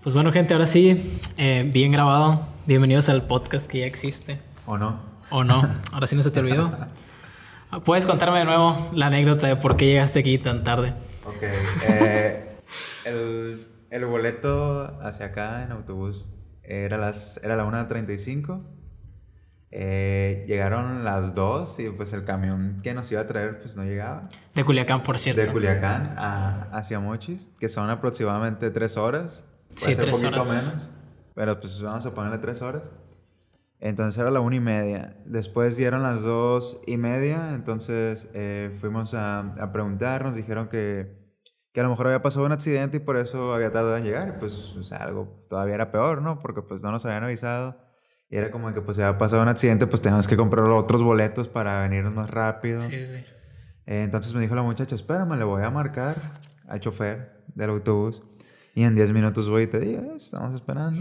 Pues bueno, gente, ahora sí, eh, bien grabado. Bienvenidos al podcast que ya existe. ¿O no? ¿O no? Ahora sí no se te olvidó. Puedes contarme de nuevo la anécdota de por qué llegaste aquí tan tarde. Ok. Eh, el, el, boleto hacia acá en autobús era, las, era la 1.35 eh, llegaron las dos y pues el camión que nos iba a traer pues no llegaba. De Culiacán, por cierto. De Culiacán a, hacia Mochis, que son aproximadamente tres horas. Puede sí, tres poquito horas. menos, pero pues vamos a ponerle tres horas. Entonces era la una y media. Después dieron las dos y media, entonces eh, fuimos a, a preguntar, nos dijeron que, que a lo mejor había pasado un accidente y por eso había tardado en llegar. Pues algo todavía era peor, ¿no? Porque pues no nos habían avisado. Y era como que pues se había pasado un accidente, pues tenemos que comprar otros boletos para venirnos más rápido. Sí, sí. Eh, entonces me dijo la muchacha, espérame, le voy a marcar al chofer del autobús. Y en 10 minutos voy y te digo, eh, estamos esperando.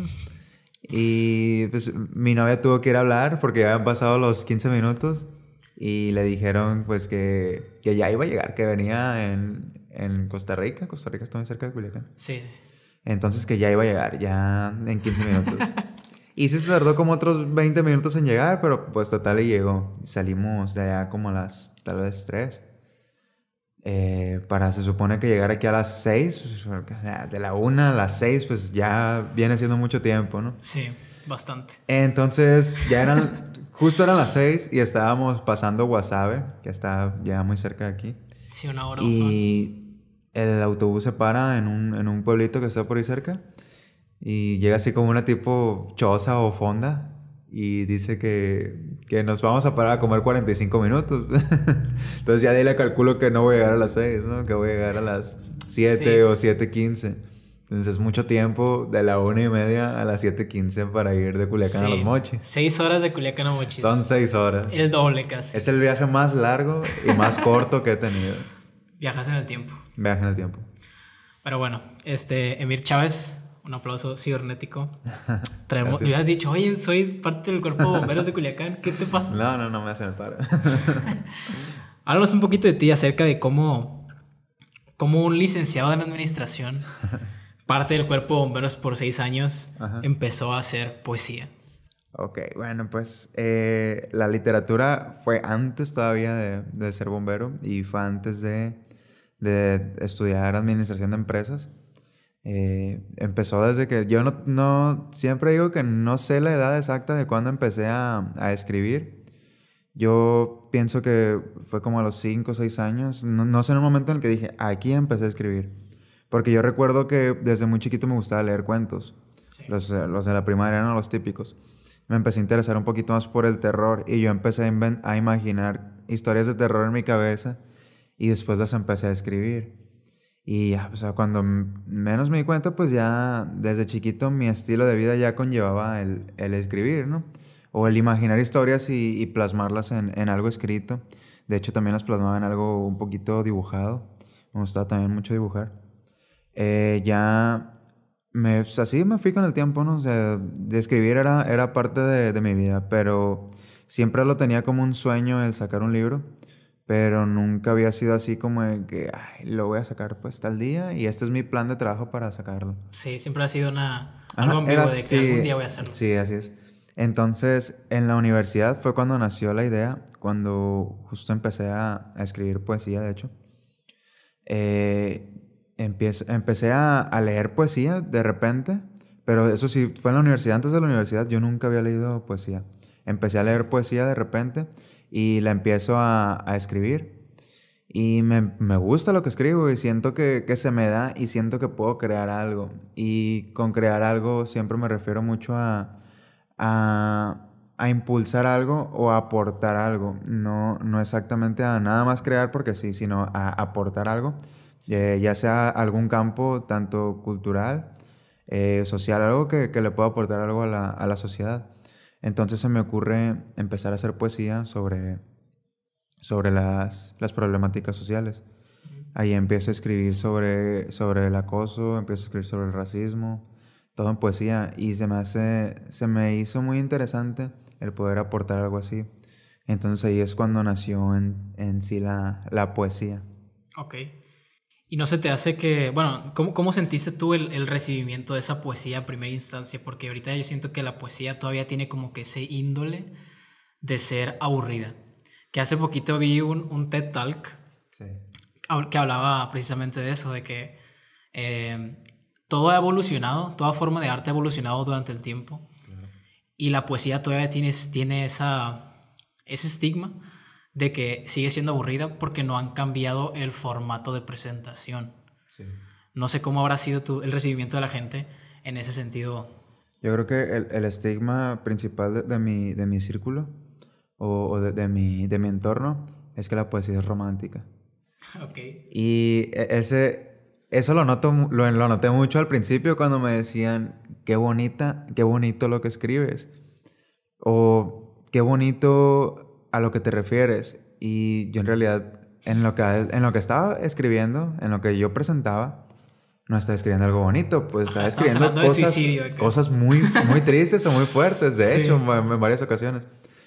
Y pues mi novia tuvo que ir a hablar porque ya habían pasado los 15 minutos y le dijeron pues que, que ya iba a llegar, que venía en, en Costa Rica. Costa Rica está muy cerca de Culiacán. Sí. Entonces que ya iba a llegar, ya en 15 minutos. Y sí se tardó como otros 20 minutos en llegar, pero pues total y llegó. Salimos de allá como a las tal vez 3. Eh, para se supone que llegar aquí a las 6, pues, o sea, de la 1 a las 6, pues ya viene siendo mucho tiempo, ¿no? Sí, bastante. Entonces, ya eran, justo eran las 6 y estábamos pasando Guasave, que está ya muy cerca de aquí. Sí, una hora. Y el autobús se para en un, en un pueblito que está por ahí cerca y llega así como una tipo choza o fonda y dice que, que, nos vamos a parar a comer 45 minutos. Entonces ya le calculo que no voy a llegar a las 6, Que voy a llegar a las 7 o 7.15. Entonces es mucho tiempo de la una y media a las 7.15 para ir de Culiacán a Los Mochis. 6 horas de Culiacán a Mochis. Son 6 horas. El doble casi. Es el viaje más largo y más corto que he tenido. Viajas en el tiempo. Viaje en el tiempo. Pero bueno, este, Emir Chávez, un aplauso cibernético. Traemos, hubieras dicho, oye, soy parte del cuerpo de bomberos de Culiacán, ¿qué te pasa? No, no, no me hacen el paro. Háblanos un poquito de ti acerca de cómo, un licenciado en administración, parte del cuerpo de bomberos por seis años, empezó a hacer poesía. Ok, bueno, pues eh, la literatura fue antes todavía de, ser bombero y fue antes de estudiar administración de empresas. Eh, empezó desde que yo no, no, siempre digo que no sé la edad exacta de cuando empecé a, a escribir. Yo pienso que fue como a los 5 o 6 años, no, no, sé en el momento en el que dije, aquí empecé a escribir. Porque yo recuerdo que desde muy chiquito me gustaba leer cuentos. Los, eh, los, de la primaria eran los típicos. Me empecé a interesar un poquito más por el terror y yo empecé a imaginar historias de terror en mi cabeza y después las empecé a escribir. Y ya, ah, o sea, cuando menos me di cuenta, pues ya desde chiquito mi estilo de vida ya conllevaba el, escribir, ¿no? O el imaginar historias y, plasmarlas en, algo escrito. De hecho, también las plasmaba en algo un poquito dibujado. Me gustaba también mucho dibujar. Eh, ya me, así me fui con el tiempo, ¿no? O sea, escribir era, era parte de, de, mi vida, pero siempre lo tenía como un sueño el sacar un libro pero nunca había sido así como de que lo voy a sacar pues tal día y este es mi plan de trabajo para sacarlo. Sí, siempre ha sido una Ajá, de que algún día voy a hacerlo. Sí, así es. Entonces, en la universidad fue cuando nació la idea, cuando justo empecé a, escribir poesía, de hecho. Eh, empecé, a, leer poesía de repente, pero eso sí, fue en la universidad, antes de la universidad yo nunca había leído poesía. Empecé a leer poesía de repente y la empiezo a, escribir. Y me, gusta lo que escribo y siento que, se me da y siento que puedo crear algo. Y con crear algo siempre me refiero mucho a, a, impulsar algo o a aportar algo. No, no exactamente a nada más crear porque sí, sino a aportar algo. Eh, ya sea algún campo, tanto cultural, eh, social, algo que, le pueda aportar algo a la, a la sociedad. Entonces se me ocurre empezar a hacer poesía sobre, sobre las, problemáticas sociales. Ahí empiezo a escribir sobre, sobre el acoso, empiezo a escribir sobre el racismo, todo en poesía. Y se me, se me hizo muy interesante el poder aportar algo así. Entonces ahí es cuando nació en, sí la, la poesía. Ok. ¿Y no se te hace que, bueno, cómo, cómo sentiste tú el, el, recibimiento de esa poesía a primera instancia? Porque ahorita yo siento que la poesía todavía tiene como que ese índole de ser aburrida. Que hace poquito vi un, un TED Talk que hablaba precisamente de eso, de que em, todo ha evolucionado, toda forma de arte ha evolucionado durante el tiempo. Y la poesía todavía tiene, tiene esa, ese estigma de que sigue siendo aburrida porque no han cambiado el formato de presentación. No sé cómo habrá sido el recibimiento de la gente en ese sentido. Yo creo que el, estigma principal de, mi, de mi círculo o, o de, mi, de mi entorno es que la poesía es romántica. Okay. Y e, ese, eso lo, noto, lo, lo noté mucho al principio cuando me decían, qué bonita, qué bonito lo que escribes. O qué bonito a lo que te refieres y yo en realidad en lo que, en lo que estaba escribiendo, en lo que yo presentaba, no estaba escribiendo algo bonito, pues estaba escribiendo cosas, muy, muy tristes o muy fuertes, de hecho, en, varias ocasiones.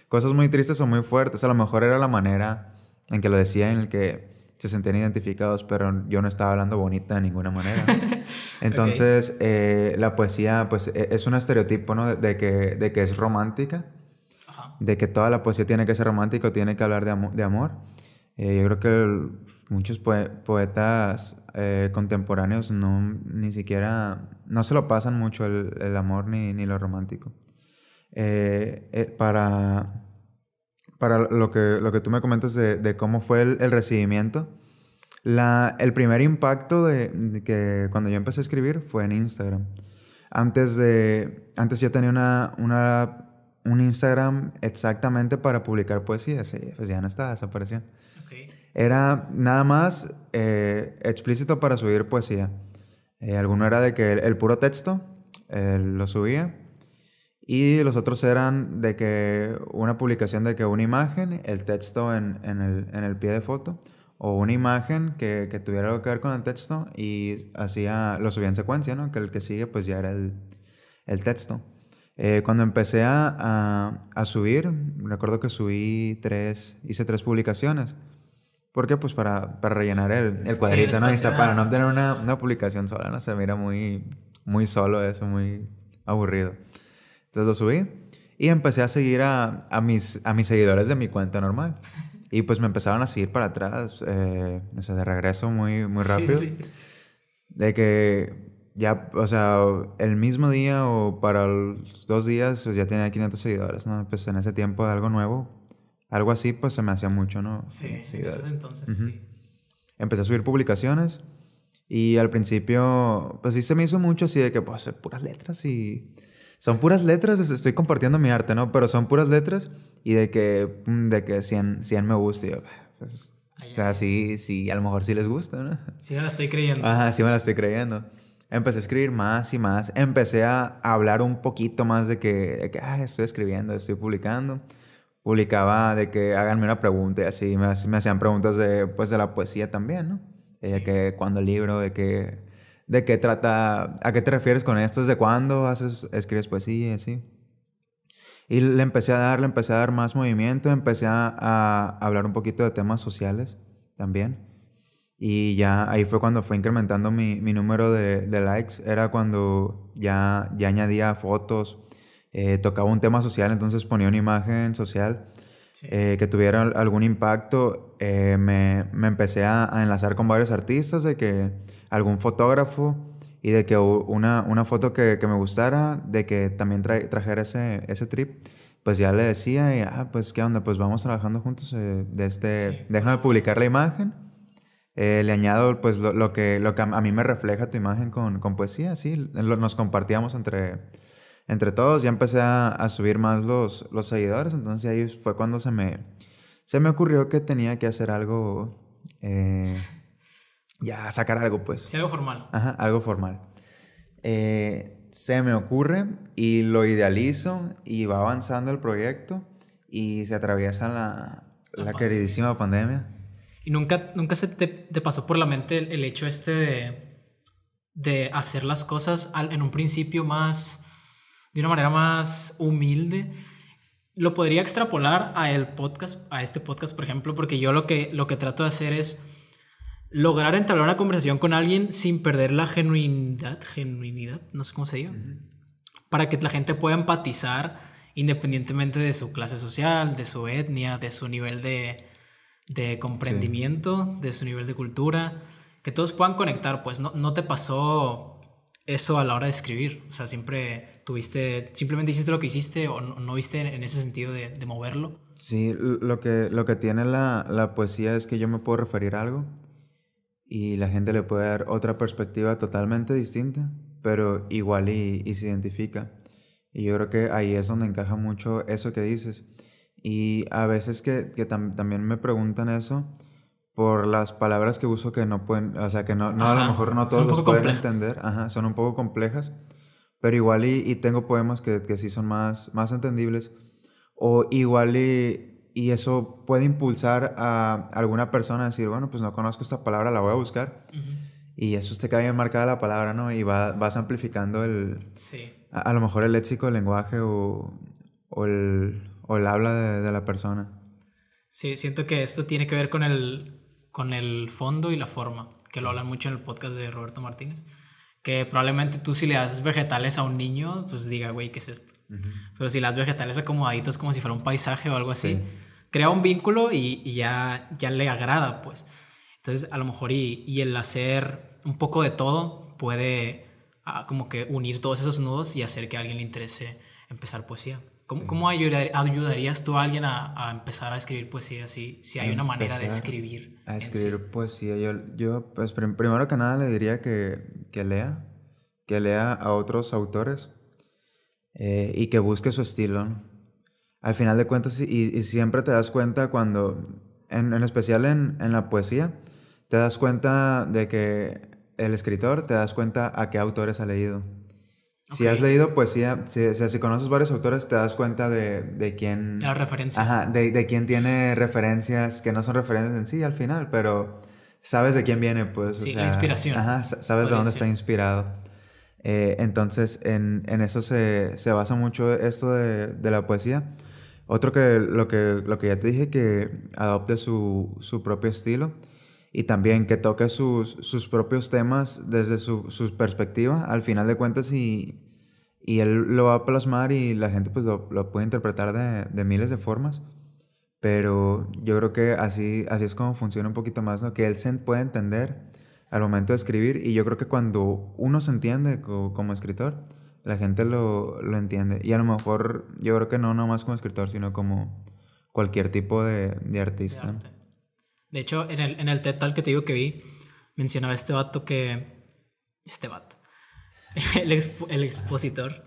Cosas muy tristes o muy fuertes. A lo mejor era la manera en que lo decía, en el que se sentían identificados, pero yo no estaba hablando bonita de ninguna manera. Entonces, eh, la poesía, pues, e, es un estereotipo, ¿no? que, de que es romántica de que toda la poesía tiene que ser romántica, tiene que hablar de, de amor. Eh, yo creo que muchos poetas eh, contemporáneos no, ni siquiera, no se lo pasan mucho el, amor ni, ni, lo romántico. Eh, para para lo que, lo que tú me comentas de, cómo fue el, recibimiento, la, el primer impacto de, que cuando yo empecé a escribir fue en Instagram. Antes, de, antes yo tenía una un Instagram exactamente para publicar poesía. pues ya no está, desapareció. Era nada más eh, explícito para subir poesía. Eh, alguno era de que el, puro texto eh, lo subía y los otros eran de que una publicación de que una imagen, el texto en, el, pie de foto o una imagen que, tuviera algo que ver con el texto y hacía, lo subía en secuencia, Que el que sigue pues ya era el, el texto. Eh, cuando empecé a, a, subir, recuerdo que subí tres, hice tres publicaciones. ¿Por qué? Pues para, para rellenar el, cuadrito, ¿no? para no tener una, publicación sola, ¿no? Se mira muy, muy solo eso, muy aburrido. Entonces lo subí y empecé a seguir a, mis, a mis seguidores de mi cuenta normal. Y pues me empezaron a seguir para atrás, eh, o sea, de regreso muy, muy rápido. De que ya, o sea, el mismo día o para los dos días, pues ya tenía 500 seguidores, ¿no? Pues en ese tiempo algo nuevo, algo así, pues se me hacía mucho, ¿no? Sí, entonces sí. Empecé a subir publicaciones y al principio, pues sí se me hizo mucho así de que, pues, puras letras y... Son puras letras, estoy compartiendo mi arte, ¿no? Pero son puras letras y de que, mm, de que 100, 100 me gusta pues, o sea, sí, sí, a lo mejor sí les gusta, ¿no? Sí me la estoy creyendo. Ajá, sí me la estoy creyendo empecé a escribir más y más. Empecé a hablar un poquito más de que, estoy escribiendo, estoy publicando. Publicaba de que háganme una pregunta y así me, me hacían preguntas de, pues, de la poesía también, ¿no? De que cuando el libro, de que, de qué trata, a qué te refieres con esto, de cuándo haces, escribes poesía y así. Y le empecé a dar, empecé a dar más movimiento, empecé a hablar un poquito de temas sociales también y ya ahí fue cuando fue incrementando mi, mi número de, de, likes. Era cuando ya, ya añadía fotos, eh, tocaba un tema social, entonces ponía una imagen social eh, que tuviera algún impacto. Eh, me, me, empecé a, enlazar con varios artistas, de que algún fotógrafo y de que una, una foto que, que, me gustara, de que también trajera ese, ese trip pues ya le decía, ah, pues qué onda, pues vamos trabajando juntos, de este, déjame publicar la imagen eh, le añado pues lo, que, lo a mí me refleja tu imagen con, poesía, sí, nos compartíamos entre, entre todos, ya empecé a, subir más los, seguidores, entonces ahí fue cuando se me, se me ocurrió que tenía que hacer algo, eh, ya sacar algo pues. algo formal. algo formal. Eh, se me ocurre y lo idealizo y va avanzando el proyecto y se atraviesa la, queridísima pandemia ¿Y nunca, nunca se te, pasó por la mente el, hecho este de, hacer las cosas en un principio más, de una manera más humilde? Lo podría extrapolar a, el podcast, a este podcast, por ejemplo, porque yo lo que, lo que trato de hacer es lograr entablar una conversación con alguien sin perder la genuinidad, genuinidad, no sé cómo se diga, para que la gente pueda empatizar independientemente de su clase social, de su etnia, de su nivel de, de comprendimiento, de su nivel de cultura, que todos puedan conectar, pues no, te pasó eso a la hora de escribir, o sea, siempre tuviste, simplemente hiciste lo que hiciste o no, viste en ese sentido de, moverlo. Sí, lo que, lo que tiene la, poesía es que yo me puedo referir a algo y la gente le puede dar otra perspectiva totalmente distinta, pero igual y, y se identifica. Y yo creo que ahí es donde encaja mucho eso que dices. Y a veces que, que también me preguntan eso por las palabras que uso que no pueden, o sea, que no, a lo mejor no todos los pueden entender, son un poco complejas, pero igual y, tengo poemas que, que, sí son más, más entendibles, o igual y, y, eso puede impulsar a alguna persona a decir, bueno, pues no conozco esta palabra, la voy a buscar, y eso te queda bien marcada la palabra, ¿no? Y vas amplificando el, sí. a, lo mejor el léxico, el lenguaje o, o el o el habla de, la persona. Sí, siento que esto tiene que ver con el, con el fondo y la forma, que lo hablan mucho en el podcast de Roberto Martínez, que probablemente tú si le das vegetales a un niño, pues diga, güey, ¿qué es esto? Pero si las vegetales acomodaditos como si fuera un paisaje o algo así, crea un vínculo y, y, ya, ya le agrada, pues. Entonces, a lo mejor y, y el hacer un poco de todo puede ah, como que unir todos esos nudos y hacer que a alguien le interese empezar poesía. ¿Cómo, ayudarías tú a alguien a, empezar a escribir poesía si, si hay una manera de escribir? A escribir poesía. Yo, yo pues, primero que nada le diría que, que lea, que lea a otros autores eh, y que busque su estilo. Al final de cuentas, y, y, siempre te das cuenta cuando, en, en especial en, en la poesía, te das cuenta de que el escritor, te das cuenta a qué autores ha leído si has leído poesía, si, si, si, conoces varios autores, te das cuenta de, de quién. Las referencias. Ajá, de, de, quién tiene referencias que no son referencias en sí al final, pero sabes de quién viene, pues. Sí, o sea, la inspiración. Ajá, sabes de dónde está inspirado. Eh, entonces, en, en eso se, se, basa mucho esto de, de, la poesía. Otro que lo, que lo que ya te dije, que adopte su, su propio estilo y también que toque sus, sus propios temas desde su, su, perspectiva, al final de cuentas, y, y, él lo va a plasmar y la gente pues lo, lo puede interpretar de, de, miles de formas, pero yo creo que así, así es como funciona un poquito más, ¿no? que él se puede entender al momento de escribir y yo creo que cuando uno se entiende como, escritor, la gente lo, lo, entiende. Y a lo mejor yo creo que no nomás como escritor, sino como cualquier tipo de, de artista. De hecho, en el, en el TED que te digo que vi, mencionaba este vato que... Este vato. El, expositor.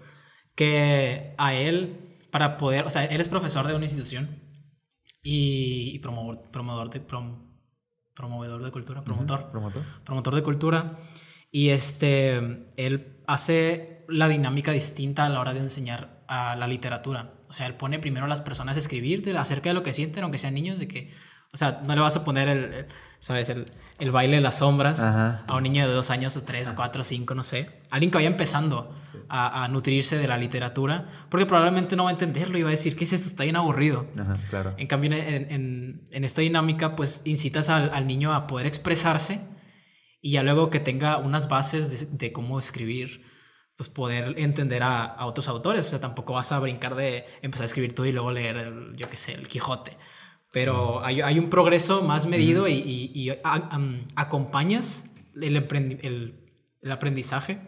Que a él, para poder... O sea, él es profesor de una institución y, y promover, de... promovedor de cultura, promotor, promotor. de cultura. Y este, él hace la dinámica distinta a la hora de enseñar a la literatura. O sea, él pone primero a las personas a escribir de, acerca de lo que sienten, aunque sean niños, de que o sea, no le vas a poner el, ¿sabes? El, baile de las sombras a un niño de dos años, tres, cuatro, cinco, no sé. Alguien que vaya empezando a, nutrirse de la literatura, porque probablemente no va a entenderlo y va a decir, ¿qué es esto? Está bien aburrido. claro. En cambio, en, esta dinámica, pues incitas al, niño a poder expresarse y ya luego que tenga unas bases de, cómo escribir pues poder entender a, otros autores, o sea, tampoco vas a brincar de empezar a escribir tú y luego leer, yo qué sé, el Quijote pero hay, un progreso más medido y, acompañas el, aprendizaje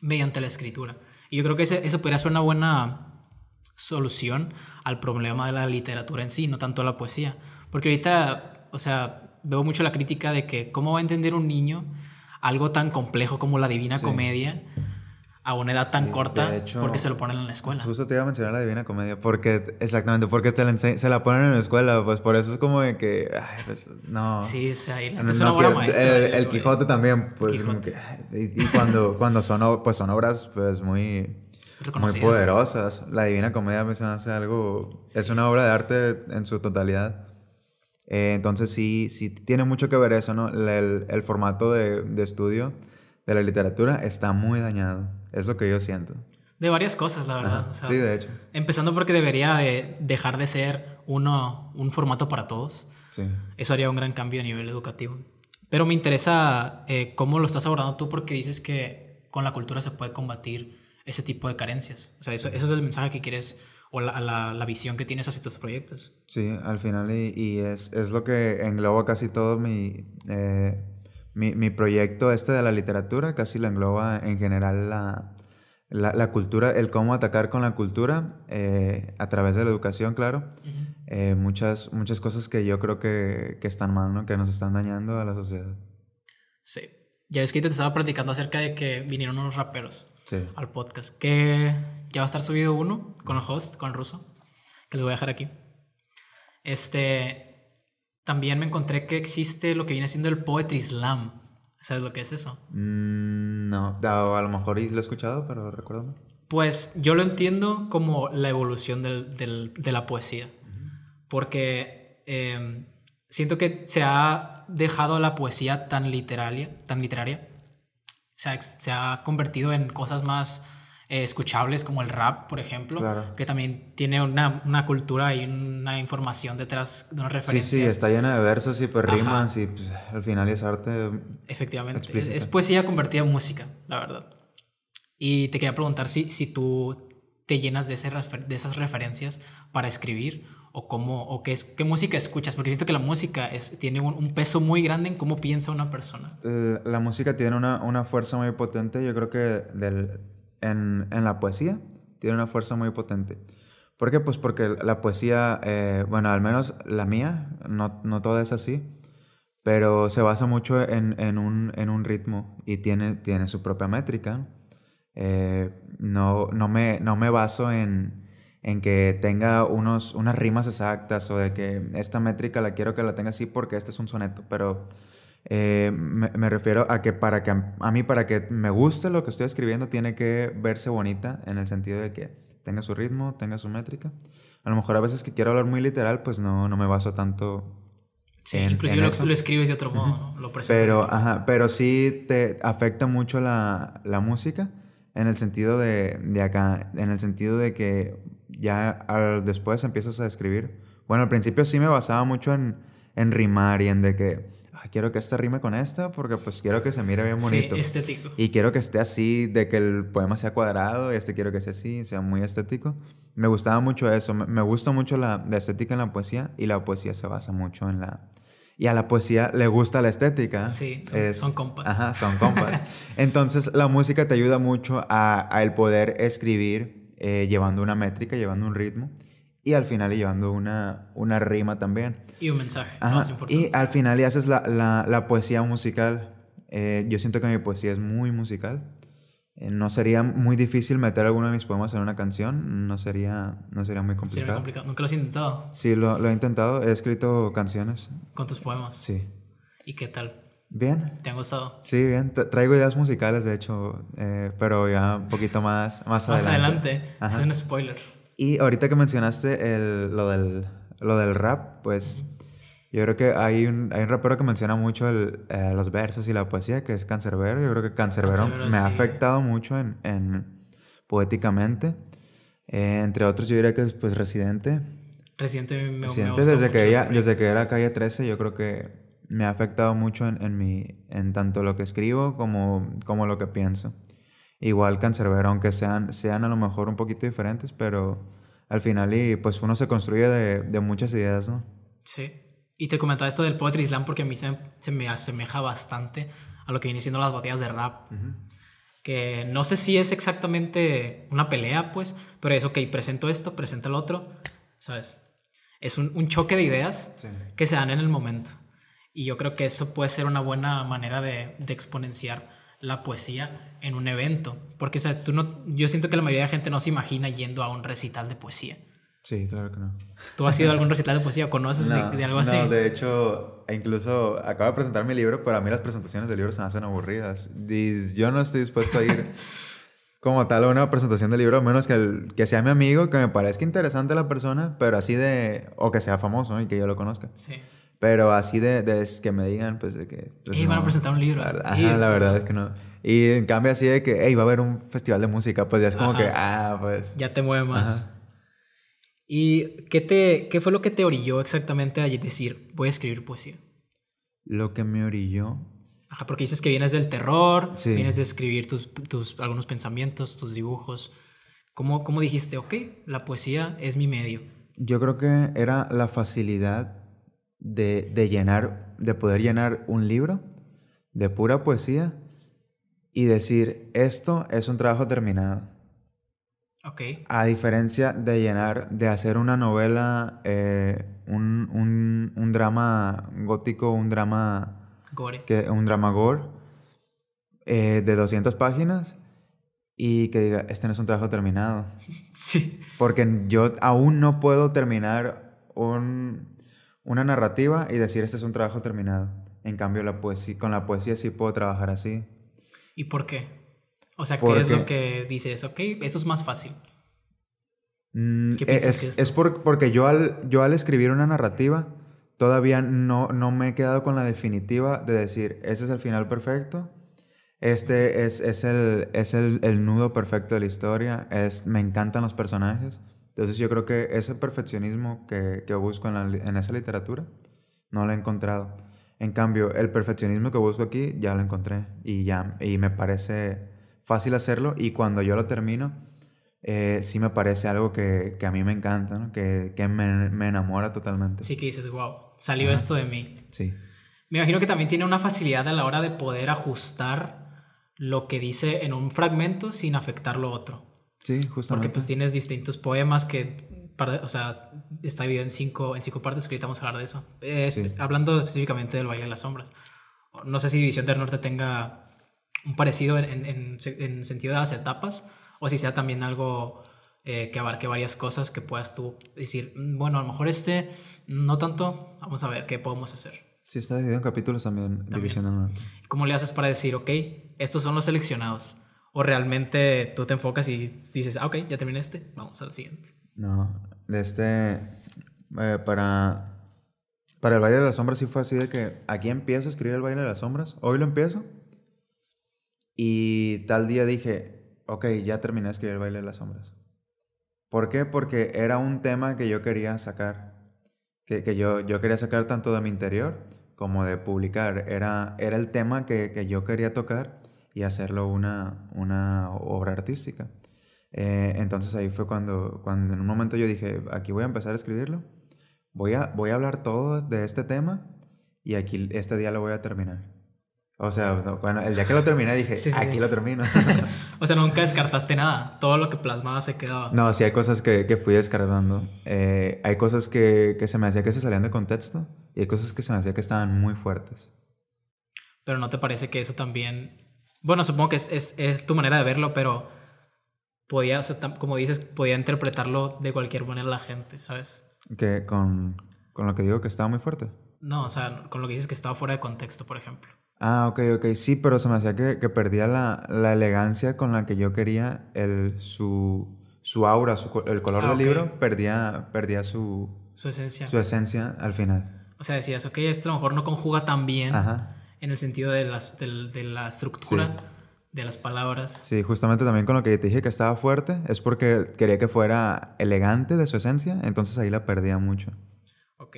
mediante la escritura. Y yo creo que eso podría ser una buena solución al problema de la literatura en sí, no tanto la poesía. Porque ahorita, o sea, veo mucho la crítica de que cómo va a entender un niño algo tan complejo como la Divina Comedia a una edad tan corta porque se lo ponen en la escuela. Justo te iba a mencionar la Divina Comedia, porque exactamente, porque se la, se la ponen en la escuela, pues por eso es como de que, pues, no. Sí, o sea, una maestra. El, Quijote también, pues, y, cuando, cuando son, pues, son obras, pues, muy... Muy poderosas. La Divina Comedia me hace algo. es una obra de arte en su totalidad. Eh, entonces, sí, sí, tiene mucho que ver eso, ¿no? El, el formato de, de estudio de la literatura está muy dañado. Es lo que yo siento. De varias cosas, la verdad. sí, de hecho. Empezando porque debería de dejar de ser uno, un formato para todos. Sí. Eso haría un gran cambio a nivel educativo. Pero me interesa eh, cómo lo estás abordando tú porque dices que con la cultura se puede combatir ese tipo de carencias. O sea, eso, eso es el mensaje que quieres o la, la, visión que tienes hacia tus proyectos. Sí, al final y, es, es, lo que engloba casi todo mi... Eh, mi, mi, proyecto este de la literatura casi lo engloba en general la, la, cultura, el cómo atacar con la cultura eh, a través de la educación, claro. Eh, muchas, muchas cosas que yo creo que, que están mal, ¿no? que nos están dañando a la sociedad. Sí. Ya es que te estaba platicando acerca de que vinieron unos raperos al podcast, que ya va a estar subido uno con el host, con el ruso, que les voy a dejar aquí. Este, también me encontré que existe lo que viene siendo el Poetry Slam. ¿Sabes lo que es eso? Mm, no, a lo mejor lo he escuchado, pero recuerdo Pues yo lo entiendo como la evolución de la poesía. Porque em, siento que se ha dejado la poesía tan literaria, tan literaria. Se ha, se ha convertido en cosas más eh, escuchables como el rap, por ejemplo, que también tiene una, una, cultura y una información detrás de unas referencias. Sí, sí, está llena de versos y pues, rimas y pues, al final es arte. Eh, Efectivamente, es, se poesía convertida en música, la verdad. Y te quería preguntar si, si tú te llenas de, de esas referencias para escribir o cómo o qué, es, qué música escuchas, porque siento que la música es, tiene un, peso muy grande en cómo piensa una persona. La, eh, la música tiene una, una, fuerza muy potente, yo creo que del, en, la poesía tiene una fuerza muy potente. ¿Por qué? Pues porque la poesía, eh, bueno, al menos la mía, no, no, toda es así, pero se basa mucho en, un, en un, ritmo y tiene, tiene su propia métrica. Eh, no, no, me, no me baso en, que tenga unos, unas rimas exactas o de que esta métrica la quiero que la tenga así porque este es un soneto, pero eh, me, refiero a que para que a mí para que me guste lo que estoy escribiendo tiene que verse bonita en el sentido de que tenga su ritmo, tenga su métrica. A lo mejor a veces que quiero hablar muy literal, pues no, no me baso tanto. Sí, incluso lo, escribes de otro modo, lo presentas. Pero, ajá, pero sí te afecta mucho la, la música en el sentido de, de, acá, en el sentido de que ya después empiezas a escribir. Bueno, al principio sí me basaba mucho en, en rimar y en de que quiero que esta rime con esta porque pues quiero que se mire bien bonito. Sí, estético. Y quiero que esté así, de que el poema sea cuadrado, y este quiero que sea así, sea muy estético. Me gustaba mucho eso, me, gusta mucho la, estética en la poesía y la poesía se basa mucho en la... Y a la poesía le gusta la estética. Sí, son, compas. Ajá, son compas. Entonces la música te ayuda mucho a, el poder escribir eh, llevando una métrica, llevando un ritmo y al final llevando una, una rima también. Y un mensaje, Y al final y haces la, poesía musical. Eh, yo siento que mi poesía es muy musical. Eh, no sería muy difícil meter alguno de mis poemas en una canción, no sería, no sería muy complicado. Sería complicado. ¿Nunca lo has intentado? Sí, lo, he intentado, he escrito canciones. ¿Con tus poemas? Sí. ¿Y qué tal? Bien. ¿Te han gustado? Sí, bien. traigo ideas musicales, de hecho, eh, pero ya un poquito más, más, más adelante. Es un spoiler. Y ahorita que mencionaste lo, del, lo del rap, pues yo creo que hay un, hay un rapero que menciona mucho eh, los versos y la poesía, que es Cancerbero. Yo creo que Cancerbero, me ha afectado mucho en, poéticamente. Eh, entre otros, yo diría que es pues Residente. Residente me, desde, que desde que era Calle 13, yo creo que me ha afectado mucho en, en, en tanto lo que escribo como, como lo que pienso igual cancerbero, aunque sean, sean a lo mejor un poquito diferentes, pero al final y pues uno se construye de, de muchas ideas, ¿no? Sí. Y te comentaba esto del poetry slam porque a mí se, me asemeja bastante a lo que viene siendo las batallas de rap. Que no sé si es exactamente una pelea, pues, pero es, ok, presento esto, presento el otro, ¿sabes? Es un, un choque de ideas que se dan en el momento. Y yo creo que eso puede ser una buena manera de, de exponenciar la poesía en un evento. Porque, o sea, tú no, yo siento que la mayoría de la gente no se imagina yendo a un recital de poesía. Sí, claro que no. ¿Tú has ido a algún recital de poesía? o ¿Conoces de, algo así? No, de hecho, incluso acabo de presentar mi libro, pero a mí las presentaciones de libros se me hacen aburridas. Yo no estoy dispuesto a ir como tal a una presentación de libro, a menos que, el, que sea mi amigo, que me parezca interesante la persona, pero así de... o que sea famoso y que yo lo conozca. Sí. Pero así de, de que me digan, pues de que... Pues, van a presentar un libro. La verdad, ajá, la verdad es que no. Y en cambio así de que, hey, va a haber un festival de música, pues ya es como que, ah, pues... Ya te mueve más. ¿Y qué, te, qué fue lo que te orilló exactamente a decir, voy a escribir poesía? Lo que me orilló... Ajá, porque dices que vienes del terror, vienes de escribir tus, tus, algunos pensamientos, tus dibujos. ¿Cómo, ¿Cómo dijiste, ok, la poesía es mi medio? Yo creo que era la facilidad de, llenar, de poder llenar un libro de pura poesía y decir, esto es un trabajo terminado. Okay. A diferencia de llenar, de hacer una novela, eh, un, drama gótico, un drama... Gore. Que, un drama gore eh, de 200 páginas y que diga, este no es un trabajo terminado. sí. Porque yo aún no puedo terminar un, una narrativa y decir este es un trabajo terminado. En cambio, la poesía, con la poesía sí puedo trabajar así. ¿Y por qué? O sea, ¿qué es lo que dices? Ok, eso es más fácil. Mm, ¿Qué es, es? porque yo al, yo al escribir una narrativa todavía no, no me he quedado con la definitiva de decir, este es el final perfecto, este es, el, es el, nudo perfecto de la historia, es, me encantan los personajes. Entonces yo creo que ese perfeccionismo que, que busco en, en, esa literatura no lo he encontrado. En cambio, el perfeccionismo que busco aquí ya lo encontré y ya y me parece fácil hacerlo y cuando yo lo termino eh, sí me parece algo que, que a mí me encanta, que, que me, me, enamora totalmente. Sí que dices, wow, salió esto de mí. Sí. Me imagino que también tiene una facilidad a la hora de poder ajustar lo que dice en un fragmento sin afectar lo otro. Sí, justamente. Porque pues tienes distintos poemas que, para, o sea, está dividido en cinco, en cinco partes, que ahorita a hablar de eso. Eh, hablando específicamente del baile de las sombras. No sé si División del Norte tenga un parecido en, en, en, sentido de las etapas, o si sea también algo eh, que abarque varias cosas que puedas tú decir, mm, bueno, a lo mejor este no tanto, vamos a ver qué podemos hacer. Sí, está dividido en capítulos también, División del Norte. ¿Cómo le haces para decir, ok, estos son los seleccionados? ¿O realmente tú te enfocas y dices, ah, ok, ya terminé este, vamos al siguiente? No, de este, eh, para, para el baile de las sombras sí fue así de que aquí empiezo a escribir el baile de las sombras, hoy lo empiezo. Y tal día dije, ok, ya terminé de escribir el baile de las sombras. ¿Por qué? Porque era un tema que yo quería sacar, que, yo, yo quería sacar tanto de mi interior como de publicar. Era, era el tema que, que yo quería tocar y hacerlo una, una obra artística. Eh, entonces ahí fue cuando, cuando en un momento yo dije, aquí voy a empezar a escribirlo, voy a, voy a hablar todo de este tema y aquí este día lo voy a terminar. O sea, bueno, el día que lo terminé dije, aquí lo termino. o sea, nunca descartaste nada, todo lo que plasmaba se quedaba. No, sí hay cosas que, que fui descartando. Eh, hay cosas que, que se me hacía que se salían de contexto y hay cosas que se me hacía que estaban muy fuertes. Pero ¿no te parece que eso también bueno, supongo que es, es, es tu manera de verlo, pero podía, o sea, como dices, podía interpretarlo de cualquier manera la gente, ¿sabes? Que con, con lo que digo que estaba muy fuerte. No, o sea, con lo que dices que estaba fuera de contexto, por ejemplo. Ah, ok, ok, sí, pero se me hacía que, que perdía la, la, elegancia con la que yo quería el, su, su aura, su, el color ah, del libro, perdía, perdía su, su, esencia. su esencia al final. O sea, decías, ok, esto a lo mejor no conjuga tan bien. Ajá en el sentido de, las, de, la estructura de las palabras. Sí, justamente también con lo que te dije que estaba fuerte, es porque quería que fuera elegante de su esencia, entonces ahí la perdía mucho. Ok.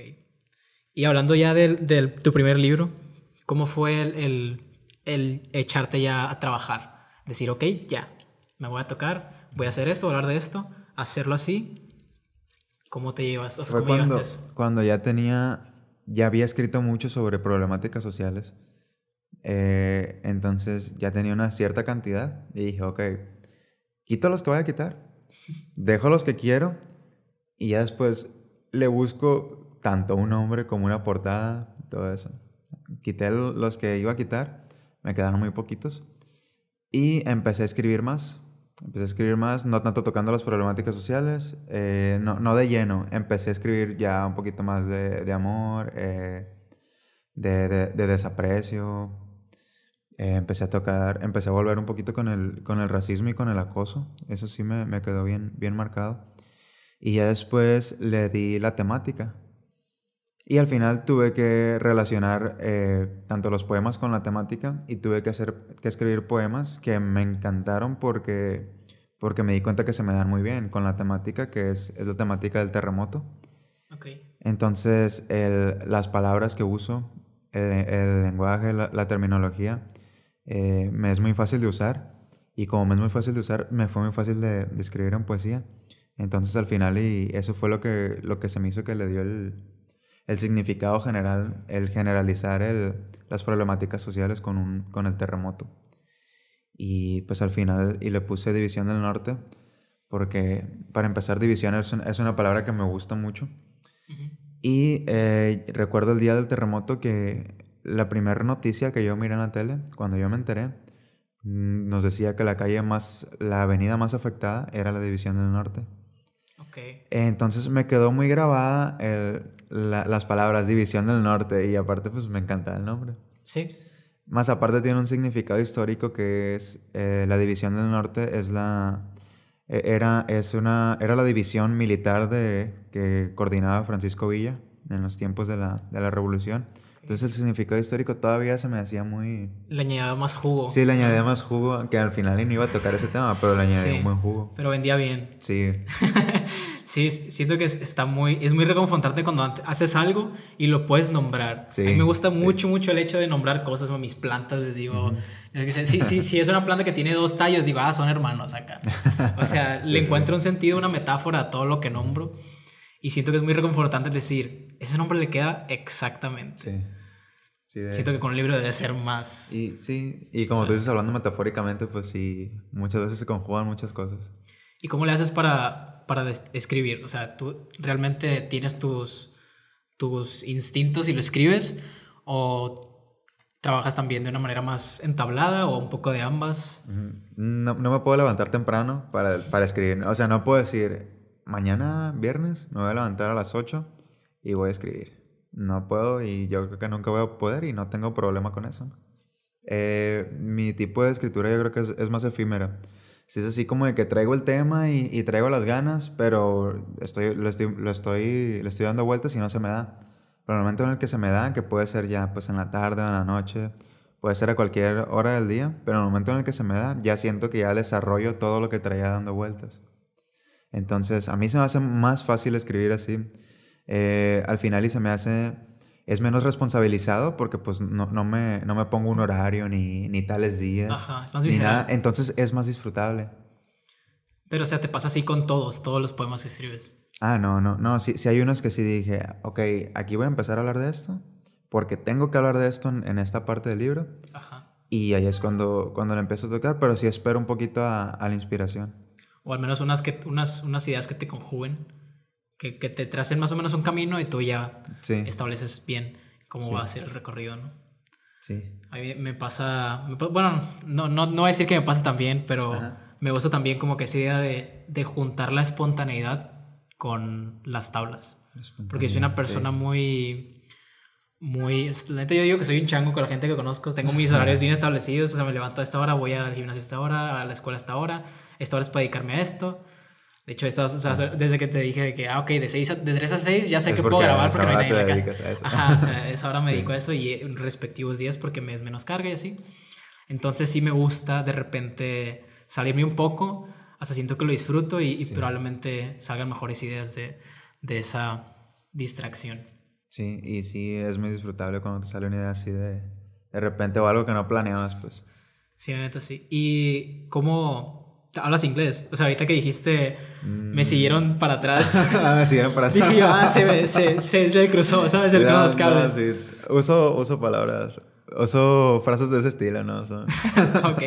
Y hablando ya de, tu primer libro, ¿cómo fue el, el, echarte ya a trabajar? Decir, ok, ya, me voy a tocar, voy a hacer esto, hablar de esto, hacerlo así. ¿Cómo te llevas? cuando, llevaste eso? cuando ya tenía, ya había escrito mucho sobre problemáticas sociales eh, entonces ya tenía una cierta cantidad y dije, ok, quito los que voy a quitar, dejo los que quiero y ya después le busco tanto un nombre como una portada, todo eso. Quité los que iba a quitar, me quedaron muy poquitos y empecé a escribir más. Empecé a escribir más, no tanto tocando las problemáticas sociales, eh, no, no, de lleno. Empecé a escribir ya un poquito más de, de amor, eh, de, de, de, desaprecio, eh, empecé a tocar, empecé a volver un poquito con el, con el racismo y con el acoso. Eso sí me, me quedó bien, bien marcado. Y ya después le di la temática. Y al final tuve que relacionar eh, tanto los poemas con la temática y tuve que, hacer, que escribir poemas que me encantaron porque, porque me di cuenta que se me dan muy bien con la temática, que es, es la temática del terremoto. Entonces, el, las palabras que uso, el, lenguaje, la terminología, eh, me es muy fácil de usar y como me es muy fácil de usar, me fue muy fácil de, escribir en poesía. Entonces al final y eso fue lo que, lo que se me hizo que le dio el, significado general, el generalizar las problemáticas sociales con, un, con el terremoto. Y pues al final, y le puse División del Norte, porque para empezar, división es, una palabra que me gusta mucho. Y eh, recuerdo el día del terremoto que la primera noticia que yo miré en la tele, cuando yo me enteré, mm, nos decía que la calle más, la avenida más afectada era la División del Norte. Okay. Entonces me quedó muy grabada las palabras División del Norte y aparte pues me encanta el nombre. Sí. Más aparte tiene un significado histórico que es eh, la División del Norte es la e, era es una era la división militar de que coordinaba Francisco Villa en los tiempos de la, de la Revolución. Entonces el significado histórico todavía se me hacía muy... Le añadía más jugo. Sí, le añadía más jugo, que al final no iba a tocar ese tema, pero le añadía un buen jugo. Pero vendía bien. Sí. sí, siento que está muy... Es muy reconfortante cuando haces algo y lo puedes nombrar. Sí, a mí me gusta mucho, mucho el hecho de nombrar cosas, o mis plantas les digo... Sí, si, es una planta que tiene dos tallos, digo, ah, son hermanos acá. O sea, le encuentro un sentido, una metáfora a todo lo que nombro. Y siento que es muy reconfortante decir, ese nombre le queda exactamente. Sí. Siento que con un libro debe ser más... Y, sí, y como tú dices, hablando metafóricamente, pues sí, muchas veces se conjugan muchas cosas. ¿Y cómo le haces para, para escribir? O sea, ¿tú realmente tienes tus, tus instintos y lo escribes? ¿O trabajas también de una manera más entablada o un poco de ambas? No, no me puedo levantar temprano para, para escribir. O sea, no puedo decir, mañana viernes me voy a levantar a las 8 y voy a escribir no puedo y yo creo que nunca voy a poder y no tengo problema con eso. Eh, mi tipo de escritura yo creo que es, más efímera. Si es así como de que traigo el tema y, traigo las ganas, pero estoy, lo, estoy, lo estoy, le estoy dando vueltas y no se me da. Pero el momento en el que se me da, que puede ser ya pues en la tarde o en la noche, puede ser a cualquier hora del día, pero en el momento en el que se me da, ya siento que ya desarrollo todo lo que traía dando vueltas. Entonces, a mí se me hace más fácil escribir así. Eh, al final y se me hace, es menos responsabilizado porque pues no, no, me, no me pongo un horario ni, ni tales días. Ajá, es más ni Entonces es más disfrutable. Pero o sea, te pasa así con todos, todos los poemas que escribes. Ah, no, no, no, si hay unos que sí dije, ok, aquí voy a empezar a hablar de esto, porque tengo que hablar de esto en, en esta parte del libro. Ajá. Y ahí es cuando, cuando lo empiezo a tocar, pero sí espero un poquito a, a la inspiración. O al menos unas, que, unas, unas ideas que te conjuguen que, que, te tracen más o menos un camino y tú ya estableces bien cómo va a ser el recorrido, ¿no? Sí. A mí me pasa, bueno, no, no, no voy a decir que me pasa bien pero me gusta también como que esa idea de, de juntar la espontaneidad con las tablas. Porque soy una persona muy muy. La yo digo que soy un chango con la gente que conozco. Tengo mis horarios bien establecidos. O sea, me levanto a esta hora, voy al gimnasio a esta hora, a la escuela a esta hora. Esta hora es para dedicarme a esto. De hecho, estás, desde que te dije que, ah, ok, de, seis a, de 3 a 6 ya sé que puedo grabar porque no hay nadie en la casa. Ajá, o sea, ahora me dedico a eso y eh, respectivos días porque me es menos carga y así. Entonces sí me gusta de repente salirme un poco, hasta siento que lo disfruto y, probablemente salgan mejores ideas de, esa distracción. Sí, y sí es muy disfrutable cuando te sale una idea así de, de repente o algo que no planeabas, pues. Sí, la neta sí. ¿Y cómo hablas inglés. O sea, ahorita que dijiste, me mm. siguieron para atrás. Ah, me siguieron para atrás. Dije, ah, se, se, cruzó, ¿sabes? El los cables. sí. uso, uso palabras, uso frases de ese estilo, ¿no? ok.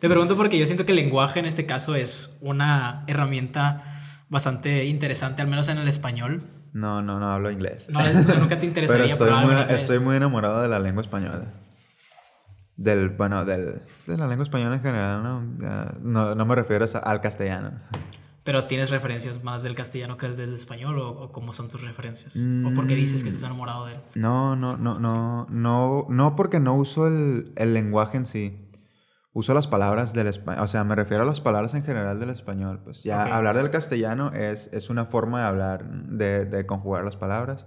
Te pregunto porque yo siento que el lenguaje en este caso es una herramienta bastante interesante, al menos en el español. No, no, no hablo inglés. No, nunca te interesaría. Pero estoy, estoy muy enamorado de la lengua española del, bueno, del, de la lengua española en general, ¿no? No, me refiero al castellano. Pero tienes referencias más del castellano que del español o, cómo son tus referencias o por qué dices que estás mm, enamorado de él. No, no, no, no, no, no porque no uso el, el, lenguaje en sí. Uso las palabras del español, o sea, me refiero a las palabras en general del español. Pues ya hablar del castellano es, es una forma de hablar, de, de conjugar las palabras.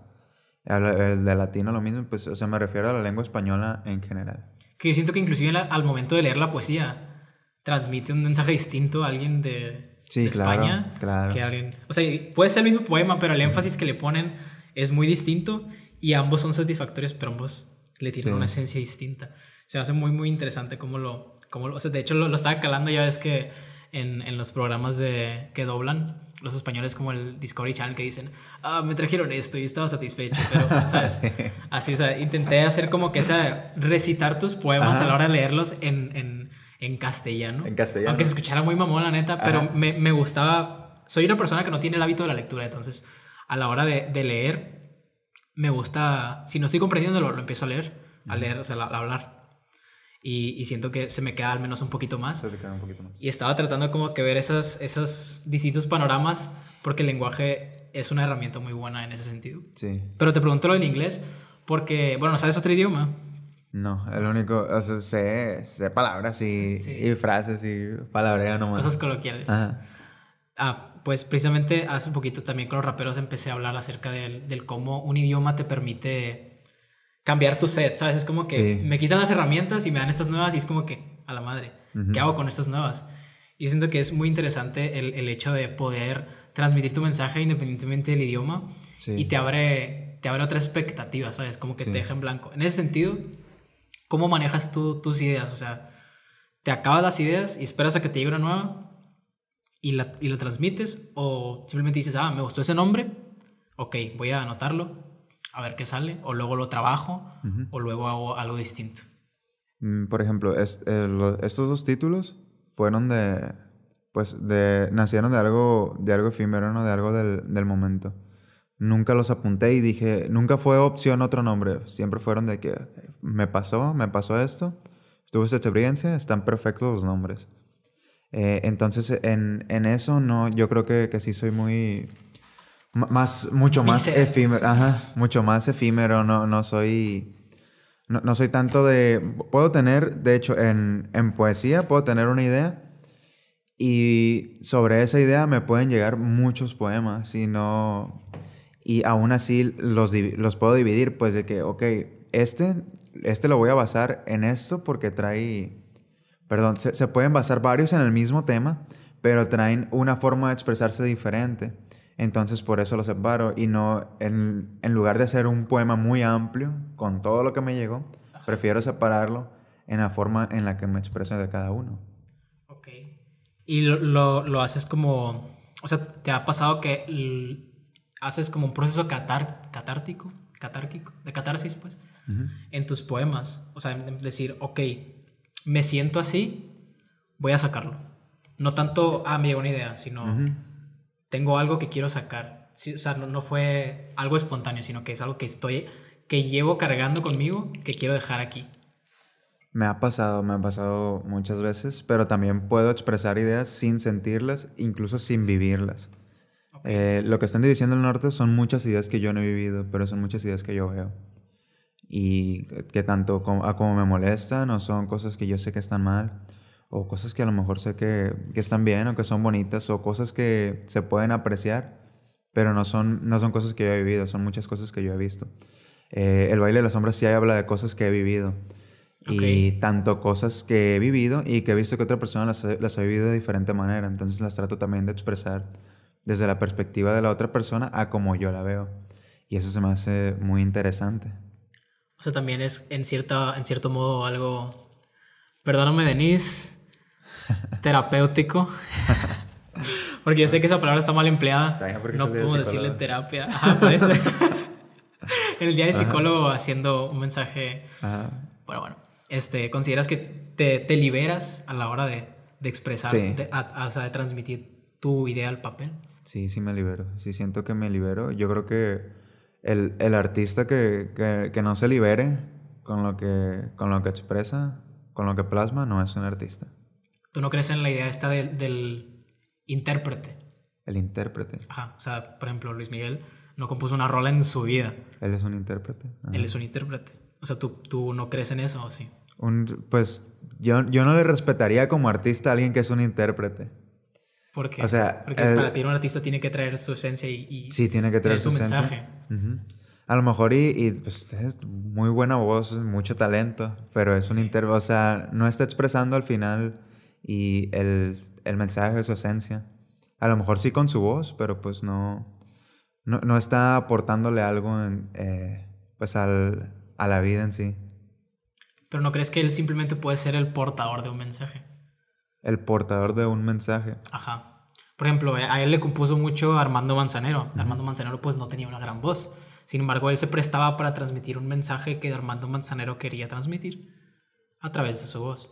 El, el de latino lo mismo, pues, o sea, me refiero a la lengua española en general que yo siento que inclusive al momento de leer la poesía transmite un mensaje distinto a alguien de, España que alguien... O sea, puede ser el mismo poema, pero el énfasis que le ponen es muy distinto y ambos son satisfactorios, pero ambos le tienen una esencia distinta. Se me hace muy, muy interesante cómo lo... Cómo o sea, de hecho lo, lo estaba calando ya ves que en, en los programas de, que doblan los españoles como el Discovery Channel que dicen, ah, me trajeron esto y estaba satisfecho, pero, ¿sabes? Así, o sea, intenté hacer como que esa, recitar tus poemas a la hora de leerlos en, en, en, castellano. En castellano. Aunque se escuchara muy mamón, la neta, pero me, me, gustaba, soy una persona que no tiene el hábito de la lectura, entonces a la hora de, leer, me gusta, si no estoy comprendiendo, lo empiezo a leer, a leer, o sea, a hablar. Y, y, siento que se me queda al menos un poquito más. Se te queda un poquito más. Y estaba tratando como que ver esos, esos distintos panoramas porque el lenguaje es una herramienta muy buena en ese sentido. Sí. Pero te pregunto lo del inglés porque, bueno, ¿sabes otro idioma? No, el único, o sea, sé, sé palabras y, y, frases y palabreo nomás. Cosas coloquiales. Ajá. Ah, pues precisamente hace un poquito también con los raperos empecé a hablar acerca del, del cómo un idioma te permite cambiar tu set, ¿sabes? Es como que me quitan las herramientas y me dan estas nuevas y es como que, a la madre, ¿qué hago con estas nuevas? Y siento que es muy interesante el, hecho de poder transmitir tu mensaje independientemente del idioma y te abre, te abre otra expectativa, ¿sabes? Como que te deja en blanco. En ese sentido, ¿cómo manejas tus ideas? O sea, te acabas las ideas y esperas a que te llegue una nueva y la, y la transmites o simplemente dices, ah, me gustó ese nombre, ok, voy a anotarlo a ver qué sale, o luego lo trabajo, o luego hago algo distinto. Mm, por ejemplo, eh, estos dos títulos fueron de, pues, de, nacieron de algo, de algo efímero, ¿no? De algo del, del momento. Nunca los apunté y dije, nunca fue opción otro nombre. Siempre fueron de que me pasó, me pasó esto, tuve esta experiencia, están perfectos los nombres. Eh, entonces, en, en, eso no, yo creo que, que sí soy muy, más, mucho más efímero, mucho más efímero, no, no soy... No, soy tanto de... Puedo tener, de hecho, en, poesía puedo tener una idea y sobre esa idea me pueden llegar muchos poemas y no... Y aún así los, los puedo dividir, pues de que, ok, este, este lo voy a basar en esto porque trae... Perdón, se pueden basar varios en el mismo tema, pero traen una forma de expresarse diferente. Entonces por eso lo separo y no, en, lugar de hacer un poema muy amplio con todo lo que me llegó, prefiero separarlo en la forma en la que me expreso de cada uno. Ok. Y lo, lo, haces como, o sea, ¿te ha pasado que haces como un proceso catar catártico, catárquico, de catarsis pues, en tus poemas? O sea, decir, ok, me siento así, voy a sacarlo. No tanto, ah, me llegó una idea, sino tengo algo que quiero sacar. o sea, no, fue algo espontáneo, sino que es algo que estoy, que llevo cargando conmigo, que quiero dejar aquí. Me ha pasado, me ha pasado muchas veces, pero también puedo expresar ideas sin sentirlas, incluso sin vivirlas. Eh, lo que están diciendo el norte son muchas ideas que yo no he vivido, pero son muchas ideas que yo veo. Y que tanto a como me molestan o son cosas que yo sé que están mal o cosas que a lo mejor sé que, que, están bien o que son bonitas o cosas que se pueden apreciar, pero no son, no son cosas que yo he vivido, son muchas cosas que yo he visto. Eh, el baile de las sombras sí habla de cosas que he vivido. Y tanto cosas que he vivido y que he visto que otra persona las, ha vivido de diferente manera. Entonces las trato también de expresar desde la perspectiva de la otra persona a como yo la veo. Y eso se me hace muy interesante. O sea, también es en, cierta, en cierto modo algo... Perdóname, Denise, terapéutico. Porque yo sé que esa palabra está mal empleada. No puedo decirle terapia. Ajá, el día de psicólogo haciendo un mensaje. Ajá. Bueno, bueno. Este, ¿Consideras que te, liberas a la hora de, expresar, de, a, de transmitir tu idea al papel? Sí, sí me libero. Sí siento que me libero. Yo creo que el, artista que, que, no se libere con lo, que, con lo que expresa, con lo que plasma, no es un artista tú no crees en la idea esta del intérprete. El intérprete. Ajá, o sea, por ejemplo, Luis Miguel no compuso una rola en su vida. Él es un intérprete. Él es un intérprete. O sea, ¿tú, tú no crees en eso o sí? pues yo, yo no le respetaría como artista a alguien que es un intérprete. ¿Por qué? O sea, Porque eh, para ti un artista tiene que traer su esencia y... sí, tiene que traer, su, mensaje. A lo mejor y, pues, es muy buena voz, mucho talento, pero es un intérprete, o sea, no está expresando al final y el, el mensaje, su esencia. A lo mejor sí con su voz, pero pues no, no, está aportándole algo eh, pues a la vida en sí. Pero no crees que él simplemente puede ser el portador de un mensaje. El portador de un mensaje. Ajá. Por ejemplo, eh, a él le compuso mucho Armando Manzanero. Armando Manzanero pues no tenía una gran voz. Sin embargo, él se prestaba para transmitir un mensaje que Armando Manzanero quería transmitir a través de su voz.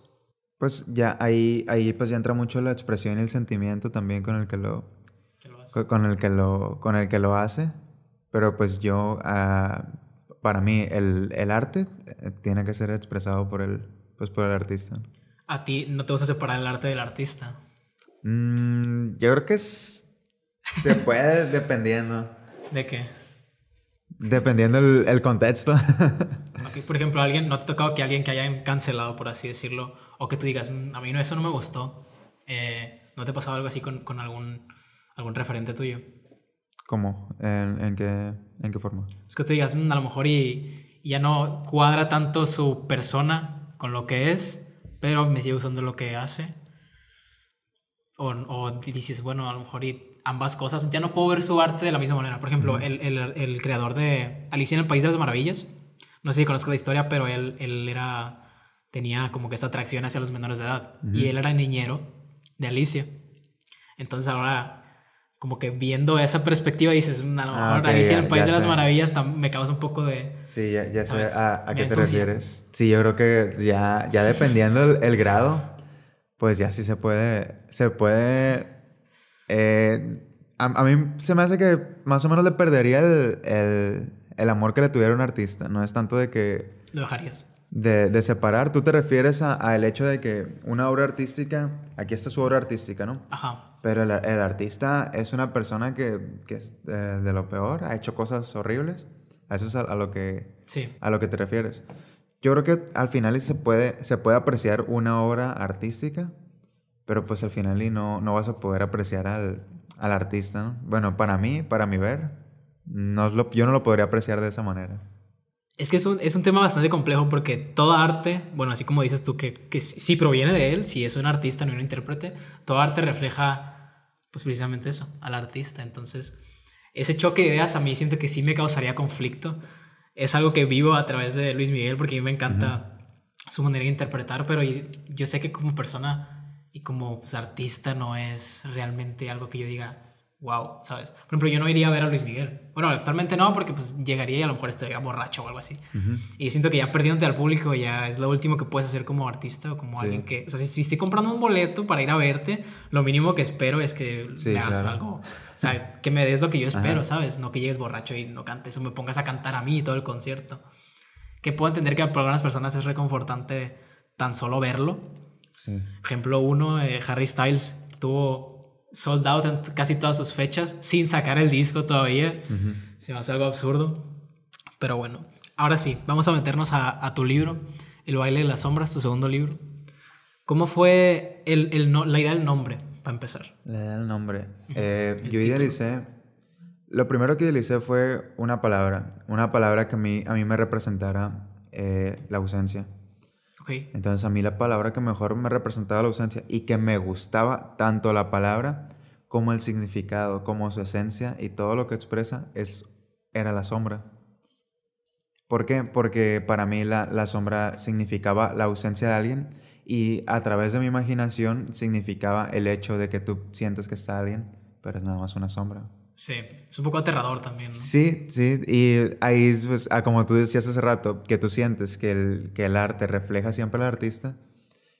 Pues ya ahí, ahí pues entra mucho la expresión y el sentimiento también con el que lo, hace. Con, el que lo, con el que lo hace. Pero pues yo, ah, para mí, el, el, arte eh, tiene que ser expresado por el, pues por el artista. ¿A ti no te gusta separar el arte del artista? Mm, yo creo que se puede dependiendo. ¿De qué? Dependiendo el, contexto. por ejemplo, alguien, ¿no te ha tocado que alguien que hayan cancelado, por así decirlo, o que tú digas, mm, a mí no, eso no me gustó? Eh, ¿No te ha pasado algo así con, algún, algún referente tuyo? ¿Cómo? ¿En, en, qué, forma? Es que tú digas, mm, a lo mejor y, ya no cuadra tanto su persona con lo que es, pero me sigue usando lo que hace. O, o, dices, bueno, a lo mejor y ambas cosas, ya no puedo ver su arte de la misma manera. Por ejemplo, el, el, el, creador de Alicia en el País de las Maravillas, no sé si conozco la historia, pero él, él era, tenía como que esta atracción hacia los menores de edad. Y él era niñero de Alicia. Entonces ahora, como que viendo esa perspectiva, dices, mm, a lo ah, mejor Alicia en el País de las Maravillas me causa un poco de... Sí, ya, sé a, qué te refieres. Sí, yo creo que ya, ya dependiendo el, el grado pues ya sí se puede, se puede... Eh, a, mí se me hace que más o menos le perdería el, amor que le tuviera un artista, no es tanto de que... Lo dejarías. De, separar, tú te refieres a a hecho de que una obra artística, aquí está su obra artística, ¿no? Ajá. Pero el, artista es una persona que, es eh, de, lo peor, ha hecho cosas horribles, a eso es a, a lo, que, sí. a lo que te refieres. Yo creo que al final se puede, se puede apreciar una obra artística, pero pues al final y no, no vas a poder apreciar al, artista. Bueno, para mí, para mi ver, no lo, yo no lo podría apreciar de esa manera. Es que es un, tema bastante complejo porque todo arte, bueno, así como dices tú, que, que si proviene de él, si es un artista, no un intérprete, todo arte refleja, pues, precisamente eso, al artista. Entonces, ese choque de ideas a mí siento que sí me causaría conflicto es algo que vivo a través de Luis Miguel porque a mí me encanta su manera de interpretar, pero yo sé que como persona y como pues, artista no es realmente algo que yo diga, wow, ¿sabes? Por ejemplo, yo no iría a ver a Luis Miguel. Bueno, actualmente no, porque pues llegaría y a lo mejor estaría borracho o algo así. Y siento que ya perdiéndote al público ya es lo último que puedes hacer como artista o como alguien que... O sea, si, estoy comprando un boleto para ir a verte, lo mínimo que espero es que me hagas algo o sea, que me des lo que yo espero, ¿sabes? No que llegues borracho y no cantes o me pongas a cantar a mí y todo el concierto. Que puedo entender que para algunas personas es reconfortante tan solo verlo. Ejemplo uno, eh, Harry Styles tuvo sold out en casi todas sus fechas sin sacar el disco todavía. Se me hace algo absurdo. Pero bueno, ahora sí, vamos a meternos a, tu libro, El baile de las sombras, tu segundo libro. ¿Cómo fue la idea del nombre? para empezar? Le da el nombre. Eh, yo idealicé. Lo primero que idealicé fue una palabra. Una palabra que a mí, a mí me representara eh, la ausencia. Entonces a mí la palabra que mejor me representaba la ausencia y que me gustaba tanto la palabra como el significado, como su esencia y todo lo que expresa es, era la sombra. ¿Por qué? Porque para mí la, la sombra significaba la ausencia de alguien y a través de mi imaginación significaba el hecho de que tú sientes que está alguien, pero es nada más una sombra. Sí, es un poco aterrador también. ¿no? Sí, sí, y ahí, pues, como tú decías hace rato, que tú sientes que el, que el arte refleja siempre al artista,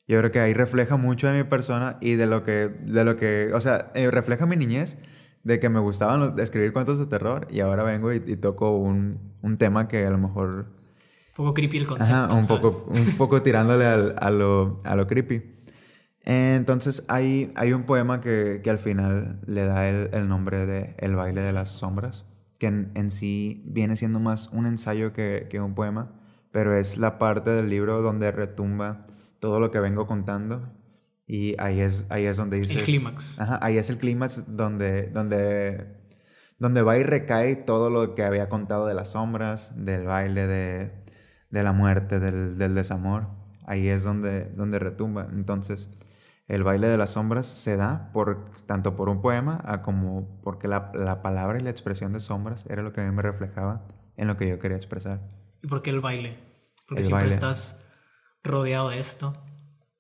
yo creo que ahí refleja mucho de mi persona y de lo que, de lo que o sea, eh, refleja mi niñez, de que me gustaban escribir cuentos de terror y ahora vengo y, y toco un, un tema que a lo mejor un poco creepy el concepto. un, poco, un poco tirándole al, a, lo, a, lo, creepy. Entonces hay, hay un poema que, que al final le da el, el, nombre de El baile de las sombras, que en, en sí viene siendo más un ensayo que, que, un poema, pero es la parte del libro donde retumba todo lo que vengo contando y ahí es, ahí es donde dice El clímax. Ajá, ahí es el clímax donde, donde, donde va y recae todo lo que había contado de las sombras, del baile de de la muerte, del, desamor. Ahí es donde, donde retumba. Entonces, el baile de las sombras se da por, tanto por un poema ah, como porque la, palabra y la expresión de sombras era lo que a mí me reflejaba en lo que yo quería expresar. ¿Y por qué el baile? Porque siempre estás rodeado de esto.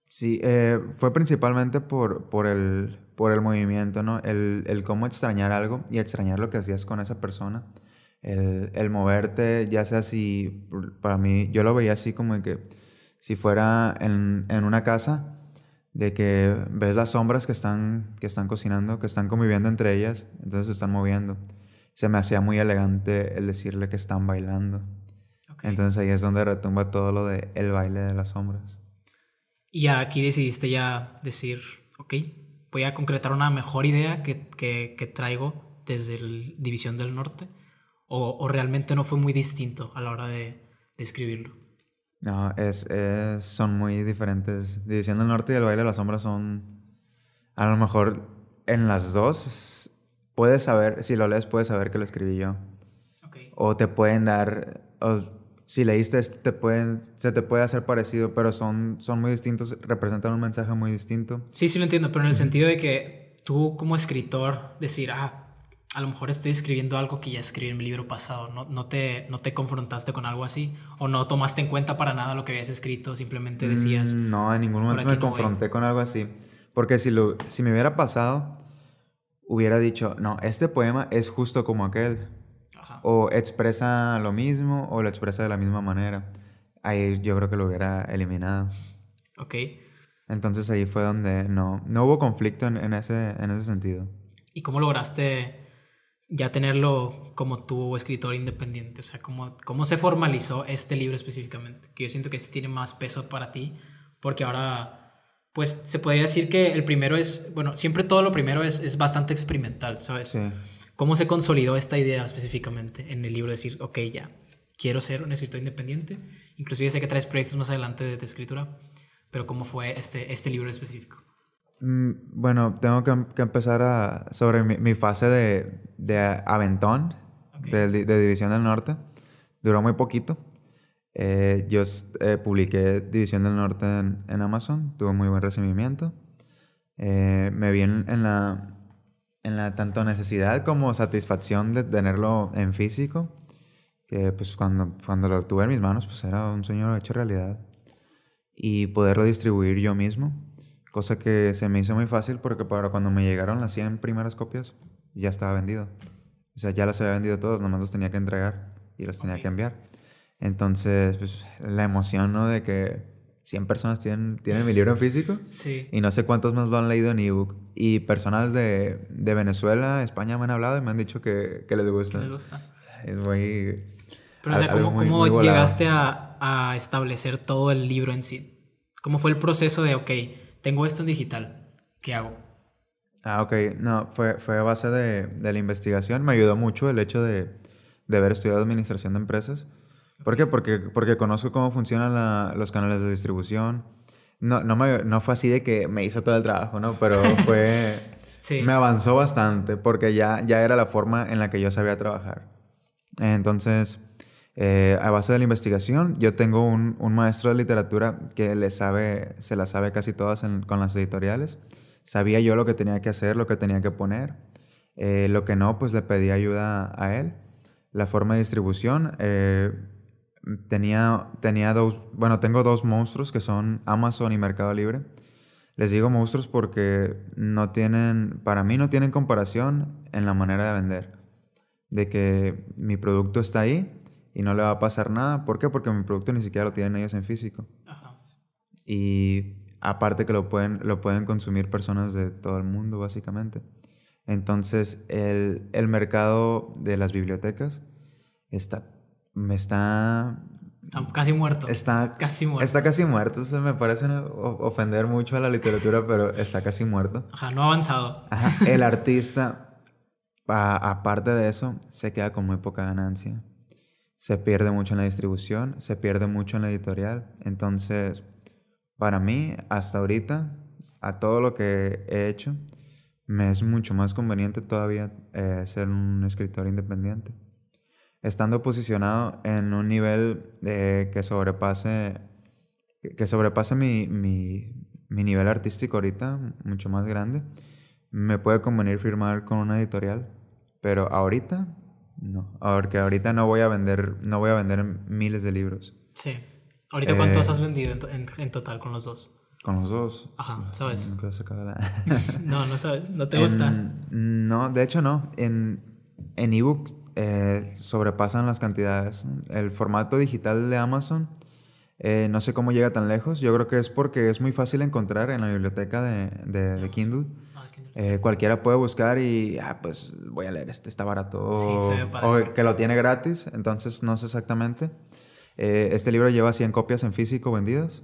Sí, eh, fue principalmente por, por, el, por el movimiento, ¿no? El, el, cómo extrañar algo y extrañar lo que hacías con esa persona el, moverte, ya sea si, para mí, yo lo veía así como que si fuera en, una casa, de que ves las sombras que están, que están cocinando, que están conviviendo entre ellas, entonces se están moviendo. Se me hacía muy elegante el decirle que están bailando. Entonces ahí es donde retumba todo lo de el baile de las sombras. Y ya aquí decidiste ya decir, ok, voy a concretar una mejor idea que, que, traigo desde la División del Norte o, realmente no fue muy distinto a la hora de, escribirlo? No, es, es, son muy diferentes. División del Norte y el Baile de la Sombra son, a lo mejor en las dos, puedes saber, si lo lees puedes saber que lo escribí yo. O te pueden dar, si leíste te pueden, se te puede hacer parecido, pero son, son muy distintos, representan un mensaje muy distinto. Sí, sí lo entiendo, pero en el sentido de que tú como escritor decir, ah, a lo mejor estoy escribiendo algo que ya escribí en mi libro pasado, no, no, te, no te confrontaste con algo así o no tomaste en cuenta para nada lo que habías escrito, simplemente decías... Mm, no, en ningún momento me confronté con algo así, porque si, lo, si me hubiera pasado, hubiera dicho, no, este poema es justo como aquel, o expresa lo mismo o lo expresa de la misma manera. Ahí yo creo que lo hubiera eliminado. Ok. Entonces ahí fue donde no, no hubo conflicto en, en ese, en ese sentido. ¿Y cómo lograste ya tenerlo como tu escritor independiente, o sea, cómo, cómo se formalizó este libro específicamente, que yo siento que este tiene más peso para ti, porque ahora, pues se podría decir que el primero es, bueno, siempre todo lo primero es, bastante experimental, ¿sabes? ¿Cómo se consolidó esta idea específicamente en el libro? Decir, ok, ya, quiero ser un escritor independiente, inclusive sé que traes proyectos más adelante de, de escritura, pero ¿cómo fue este, este libro específico? Mm, bueno, tengo que, em, empezar sobre mi, fase de, de aventón de, División del Norte. Duró muy poquito. Eh, yo eh, publiqué División del Norte en, Amazon, tuvo muy buen recibimiento. Eh, me vi en, la, en la tanto necesidad como satisfacción de tenerlo en físico, que pues cuando, cuando lo tuve en mis manos pues era un sueño hecho realidad. Y poderlo distribuir yo mismo Cosa que se me hizo muy fácil porque para cuando me llegaron las 100 primeras copias, ya estaba vendido. O sea, ya las había vendido todas, nomás los tenía que entregar y los tenía que enviar. Entonces, pues, la emoción, ¿no? De que 100 personas tienen, tienen mi libro físico. Sí. Y no sé cuántas más lo han leído en ebook. Y personas de, Venezuela, España me han hablado y me han dicho que, que les gusta. Les gusta. Es muy... Pero, o sea, ¿cómo, llegaste a, a establecer todo el libro en sí? ¿Cómo fue el proceso de, ok, tengo esto en digital, ¿qué hago? Ah, ok, no, fue, fue a base de, la investigación, me ayudó mucho el hecho de, de haber estudiado administración de empresas. ¿Por qué? Porque, porque conozco cómo funcionan los canales de distribución. No, no, fue así de que me hizo todo el trabajo, ¿no? Pero fue... sí. Me avanzó bastante porque ya, ya era la forma en la que yo sabía trabajar. Entonces, eh, a base de la investigación, yo tengo un, un, maestro de literatura que le sabe, se la sabe casi todas con las editoriales. Sabía yo lo que tenía que hacer, lo que tenía que poner. Eh, lo que no, pues le pedí ayuda a él. La forma de distribución, eh, tenía, tenía dos, bueno, tengo dos monstruos que son Amazon y Mercado Libre. Les digo monstruos porque no tienen, para mí no tienen comparación en la manera de vender. De que mi producto está ahí y no le va a pasar nada. ¿Por qué? Porque mi producto ni siquiera lo tienen ellos en físico. Y aparte que lo pueden, lo pueden consumir personas de todo el mundo, básicamente. Entonces, el, mercado de las bibliotecas está, me está... Ah, casi muerto. Está casi muerto. Está casi muerto. me parece ofender mucho a la literatura, pero está casi muerto. Ajá, no ha avanzado. el artista, aparte de eso, se queda con muy poca ganancia se pierde mucho en la distribución, se pierde mucho en la editorial. Entonces, para mí, hasta ahorita, a todo lo que he hecho, me es mucho más conveniente todavía eh, ser un escritor independiente. Estando posicionado en un nivel eh, que sobrepase, que sobrepase mi, mi, nivel artístico ahorita, mucho más grande, me puede convenir firmar con una editorial, pero ahorita no, porque ahorita no voy a vender, no voy a vender miles de libros. Sí. ¿Ahorita cuántos eh, has vendido en, total con los dos? Con los dos. Ajá, ah, ¿sabes? no, no sabes, no te gusta. no, de hecho no. En, en ebooks eh, sobrepasan las cantidades. El formato digital de Amazon, eh, no sé cómo llega tan lejos. Yo creo que es porque es muy fácil encontrar en la biblioteca de Kindle. Eh, cualquiera puede buscar y, ah, pues voy a leer este, está barato. Sí, se ve O que lo tiene gratis, entonces no sé exactamente. Eh, este libro lleva 100 copias en físico vendidas.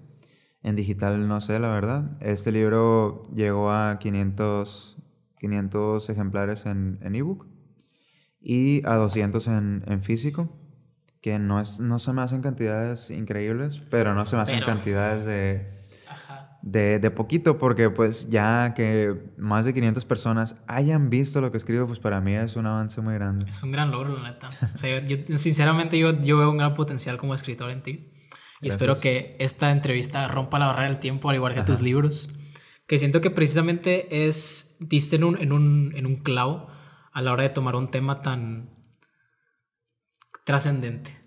En digital no sé, la verdad. Este libro llegó a 500, 500 ejemplares en ebook en y a 200 en, físico que no, es, no se me hacen cantidades increíbles, pero no se me hacen cantidades de de, de, poquito, porque pues ya que más de 500 personas hayan visto lo que escribo, pues para mí es un avance muy grande. Es un gran logro, la neta. O sea, yo, sinceramente yo, yo veo un gran potencial como escritor en ti. Y espero que esta entrevista rompa la barrera del tiempo, al igual que tus libros. Que siento que precisamente es, diste en un, en, un, en un clavo a la hora de tomar un tema tan trascendente.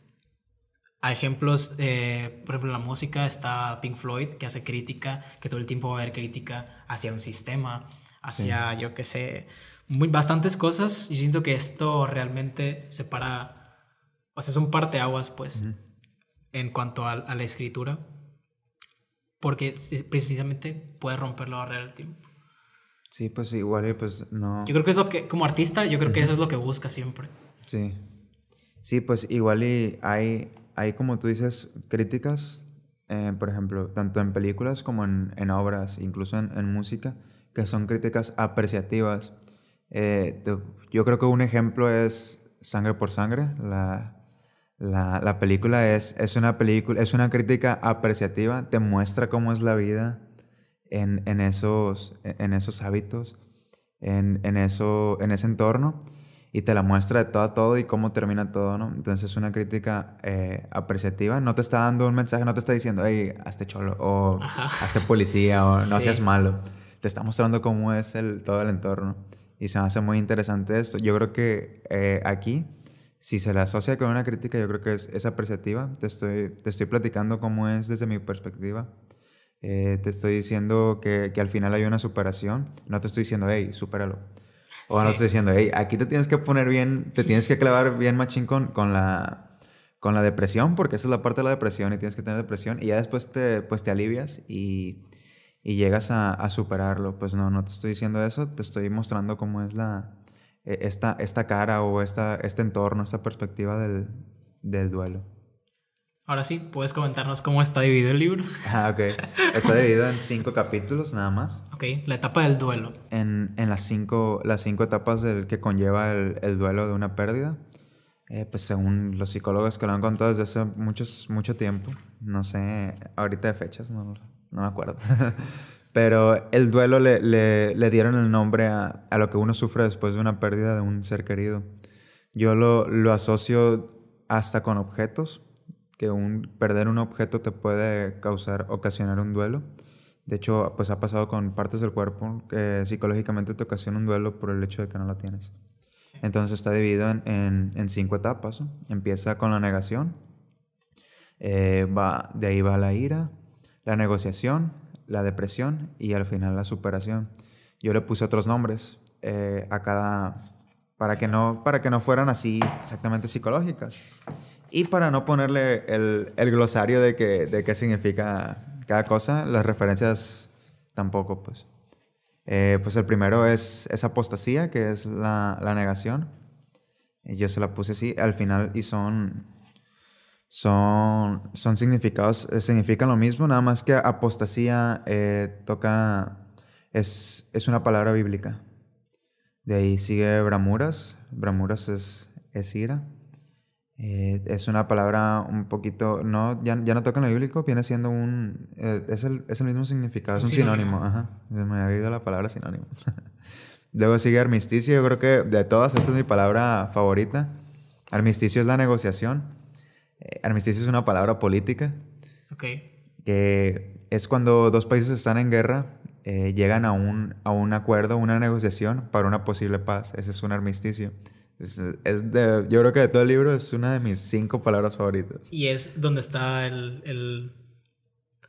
Hay ejemplos, eh, por ejemplo, en la música está Pink Floyd, que hace crítica, que todo el tiempo va a haber crítica hacia un sistema, hacia, yo qué sé, muy, bastantes cosas. Y siento que esto realmente separa, o sea, son un parteaguas, pues, en cuanto a, la escritura, porque precisamente puede romper la barrera del tiempo. Sí, pues igual, pues no. Yo creo que es lo que, como artista, yo creo que eso es lo que busca siempre. Sí. Sí, pues igual y hay, hay, como tú dices, críticas, eh, por ejemplo, tanto en películas como en, obras, incluso en, música, que son críticas apreciativas. Eh, yo creo que un ejemplo es Sangre por Sangre. La, la, la película es, es una película es una crítica apreciativa, te muestra cómo es la vida en, en esos, en esos hábitos, en, en, eso, en ese entorno y te la muestra de todo a todo y cómo termina todo, ¿no? Entonces es una crítica eh, apreciativa, no te está dando un mensaje, no te está diciendo, hey, hazte cholo o hazte policía o no seas malo, te está mostrando cómo es el, todo el entorno. Y se me hace muy interesante esto. Yo creo que eh, aquí, si se la asocia con una crítica, yo creo que es, apreciativa. Te estoy, te estoy platicando cómo es desde mi perspectiva. Eh, te estoy diciendo que, que, al final hay una superación. No te estoy diciendo, hey, supéralo o no nos diciendo, hey, aquí te tienes que poner bien, te tienes que clavar bien machín con, con la con la depresión, porque esa es la parte de la depresión y tienes que tener depresión y ya después te, pues te alivias y, y llegas a, a, superarlo. Pues no, no te estoy diciendo eso, te estoy mostrando cómo es la, e, esta, esta cara o esta, este entorno, esta perspectiva del, del duelo. Ahora sí, ¿puedes comentarnos cómo está dividido el libro? Ah, ok. Está dividido en cinco capítulos nada más. Ok, la etapa del duelo. En, las, cinco, las cinco etapas del que conlleva el, duelo de una pérdida. Eh, pues según los psicólogos que lo han contado desde hace muchos, mucho tiempo, no sé, ahorita de fechas, no, me acuerdo. Pero el duelo le, dieron el nombre a, a, lo que uno sufre después de una pérdida de un ser querido. Yo lo, lo asocio hasta con objetos, que un, perder un objeto te puede causar, ocasionar un duelo. De hecho, pues ha pasado con partes del cuerpo que psicológicamente te ocasiona un duelo por el hecho de que no la tienes. Entonces está dividido en, cinco etapas. Empieza con la negación, eh, va, de ahí va la ira, la negociación, la depresión y al final la superación. Yo le puse otros nombres eh, a cada, para que, no, para que no fueran así exactamente psicológicas. Y para no ponerle el, el glosario de, que, de qué significa cada cosa, las referencias tampoco, pues. Eh, pues el primero es, es apostasía, que es la, la negación. yo se la puse así al final y son, son, son significados, eh, significan lo mismo, nada más que apostasía eh, toca, es, es, una palabra bíblica. De ahí sigue bramuras, bramuras es, es ira. Eh, es una palabra un poquito, no, ya, ya no toca en lo bíblico, viene siendo un, eh, es, el, es, el, mismo significado, es un sinónimo, Ajá. me ha ido la palabra sinónimo. Luego sigue armisticio, yo creo que de todas, esta es mi palabra favorita. Armisticio es la negociación, eh, armisticio es una palabra política, Ok. que es cuando dos países están en guerra, llegan a un, a un acuerdo, una negociación para una posible paz, ese es un armisticio. Es, de, yo creo que de todo el libro es una de mis cinco palabras favoritas. Y es donde está el... el...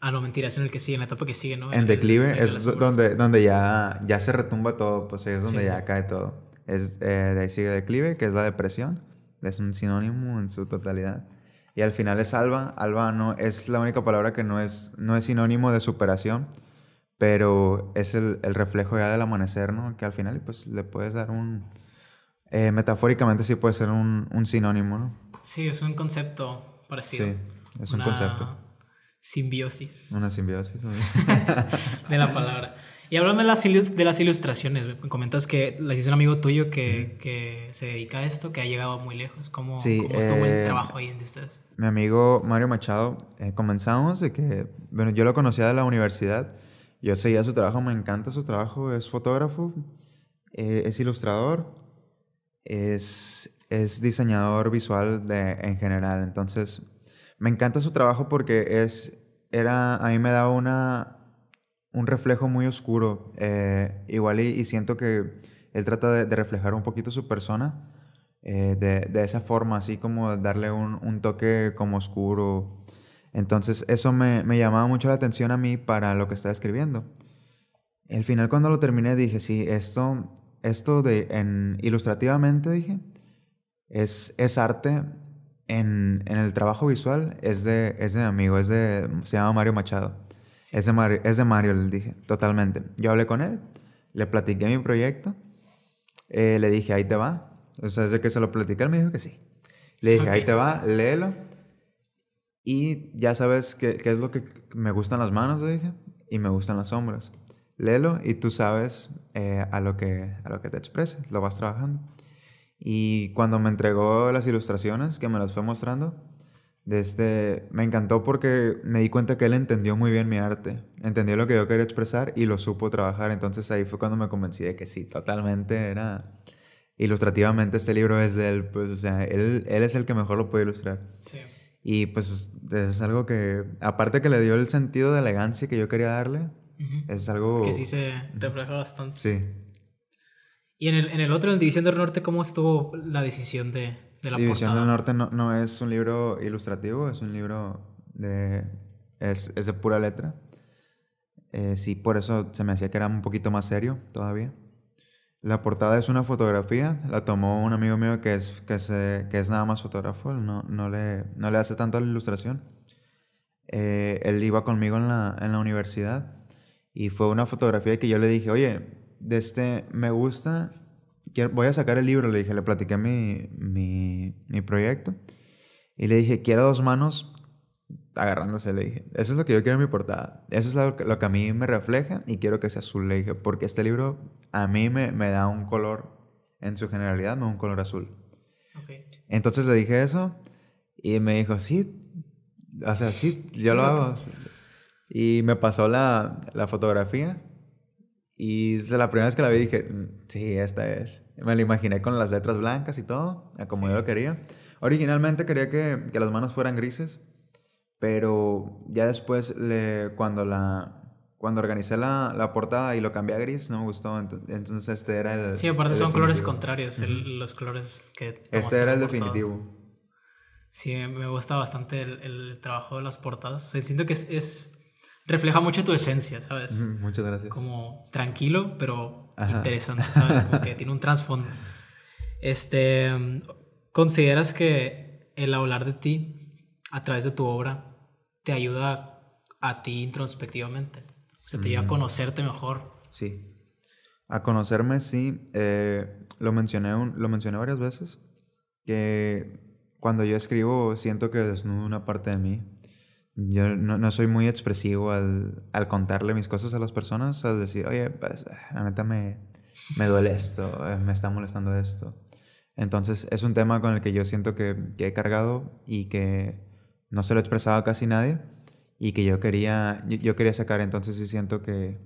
Ah, no, mentira, es en el que sigue, en la etapa que sigue, ¿no? En declive es donde, donde ya, ya se retumba todo, pues es donde ya cae todo. Es, eh, de ahí sigue declive, que es la depresión. Es un sinónimo en su totalidad. Y al final es alba. Alba no, es la única palabra que no es, no es sinónimo de superación, pero es el, el reflejo ya del amanecer, ¿no? Que al final pues le puedes dar un eh, metafóricamente sí puede ser un, un, sinónimo, ¿no? Sí, es un concepto parecido. Sí, es un concepto. Simbiosis. Una simbiosis. de la palabra. Y háblame de las, de las ilustraciones. Me comentas que las hizo un amigo tuyo que, que, se dedica a esto, que ha llegado muy lejos. ¿Cómo, cómo estuvo el eh, trabajo ahí de ustedes? Mi amigo Mario Machado, eh, comenzamos de que, bueno, yo lo conocía de la universidad. Yo seguía su trabajo, me encanta su trabajo. Es fotógrafo, es ilustrador es, es diseñador visual de, en general. Entonces, me encanta su trabajo porque es, era, a mí me da una, un reflejo muy oscuro. Eh, igual y, siento que él trata de, reflejar un poquito su persona eh, de, esa forma, así como darle un, toque como oscuro. Entonces eso me, llamaba mucho la atención a mí para lo que está escribiendo. Al final cuando lo terminé dije, sí, esto esto de en, ilustrativamente, dije, es, es arte en, en, el trabajo visual, es de, es de mi amigo, es de, se llama Mario Machado. Es, de Mario, es de Mario, le dije, totalmente. Yo hablé con él, le platiqué mi proyecto, eh, le dije, ahí te va. O sea, desde que se lo platiqué, él me dijo que sí. Le dije, ahí te va, léelo. Y ya sabes que qué es lo que me gustan las manos, le dije, y me gustan las sombras léelo y tú sabes eh, a, lo que, a lo que te expreses, lo vas trabajando. Y cuando me entregó las ilustraciones, que me las fue mostrando, este, me encantó porque me di cuenta que él entendió muy bien mi arte, entendió lo que yo quería expresar y lo supo trabajar. Entonces ahí fue cuando me convencí de que sí, totalmente era... Ilustrativamente este libro es de él, pues, o sea, él, él es el que mejor lo puede ilustrar. Sí. Y pues es algo que, aparte que le dio el sentido de elegancia que yo quería darle, es algo... Que sí se refleja bastante. Sí. ¿Y en el, en el otro, en División del Norte, cómo estuvo la decisión de, de la División del Norte no, es un libro ilustrativo, es un libro de... es, es de pura letra. Eh, sí, por eso se me hacía que era un poquito más serio todavía. La portada es una fotografía, la tomó un amigo mío que es, que que es nada más fotógrafo, no, no, le, no le hace tanto la ilustración. Eh, él iba conmigo en la, en la universidad y fue una fotografía que yo le dije, oye, de este, me gusta, voy a sacar el libro, le dije, le platiqué mi, mi, proyecto. Y le dije, quiero dos manos agarrándose, le dije, eso es lo que yo quiero en mi portada, eso es lo que, a mí me refleja y quiero que sea azul, le dije, porque este libro a mí me, da un color, en su generalidad, me da un color azul. Entonces le dije eso y me dijo, sí, o sea, sí, yo lo hago. Y me pasó la, la fotografía y la primera vez que la vi dije, mm, sí, esta es. Me la imaginé con las letras blancas y todo, como yo lo quería. Originalmente quería que, que, las manos fueran grises, pero ya después le, cuando, la, cuando organicé la, la, portada y lo cambié a gris, no me gustó. Entonces este era el... Sí, aparte son colores contrarios, los colores que... Este era el definitivo. Sí, me gusta bastante el, trabajo de las portadas. siento que es refleja mucho tu esencia, ¿sabes? Muchas gracias. Como tranquilo, pero interesante, ¿sabes? Como tiene un trasfondo. Este, ¿consideras que el hablar de ti a través de tu obra te ayuda a ti introspectivamente? O sea, te ayuda a mm. conocerte mejor. Sí. A conocerme, sí. Eh, lo, mencioné lo mencioné varias veces, que cuando yo escribo siento que desnudo una parte de mí yo no, no, soy muy expresivo al, al, contarle mis cosas a las personas, al decir, oye, pues, la neta me, me duele esto, eh, me está molestando esto. Entonces es un tema con el que yo siento que, que, he cargado y que no se lo he expresado a casi nadie y que yo quería, yo, quería sacar. Entonces sí siento que,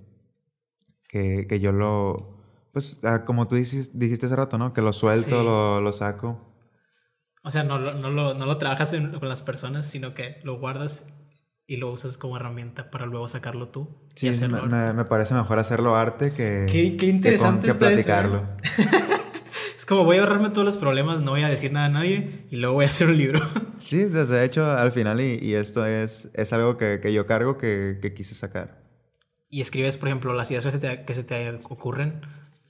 que, que, yo lo, pues ah, como tú dijiste, dijiste hace rato, ¿no? Que lo suelto, lo, lo, saco. O sea, no, lo, no lo trabajas con las personas, sino que lo guardas y lo usas como herramienta para luego sacarlo tú. Sí, me, parece mejor hacerlo arte que, qué, interesante ¿eh? platicarlo. es como voy a ahorrarme todos los problemas, no voy a decir nada a nadie y luego voy a hacer un libro. sí, desde hecho al final y, esto es, es algo que, yo cargo que, quise sacar. Y escribes, por ejemplo, las ideas que se te, ocurren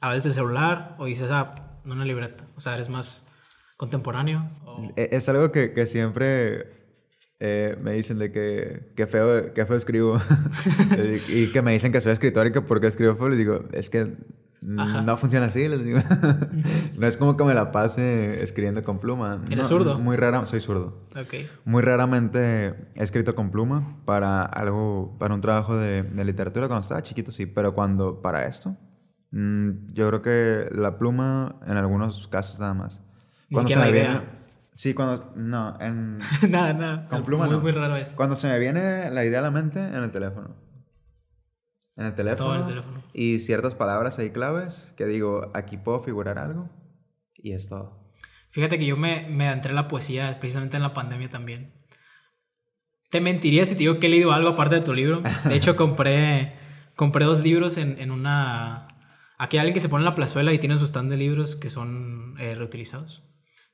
a veces el celular o dices, ah, no una libreta. O sea, eres más contemporáneo. Es, es algo que siempre eh, me dicen de que, qué feo, que feo escribo. y que me dicen que soy escritor y que porque escribo feo. Les digo, es que no funciona así. Les digo. no es como que me la pase escribiendo con pluma. ¿Eres zurdo? Muy rara, soy zurdo. Muy raramente he escrito con pluma para algo, para un trabajo de, literatura. Cuando estaba chiquito sí, pero cuando, para esto, mm, yo creo que la pluma en algunos casos nada más. Cuando se la idea? Sí, cuando. No, en. nada, nada. Con pluma. Muy, no. muy raro es. Cuando se me viene la idea a la mente, en el teléfono. En el teléfono. Todo el teléfono. Y ciertas palabras ahí claves que digo, aquí puedo figurar algo. Y es todo. Fíjate que yo me, me en la poesía precisamente en la pandemia también. Te mentiría si te digo que he leído algo aparte de tu libro. De hecho, compré, compré dos libros en, en una. Aquí hay alguien que se pone en la plazuela y tiene sus stand de libros que son eh, reutilizados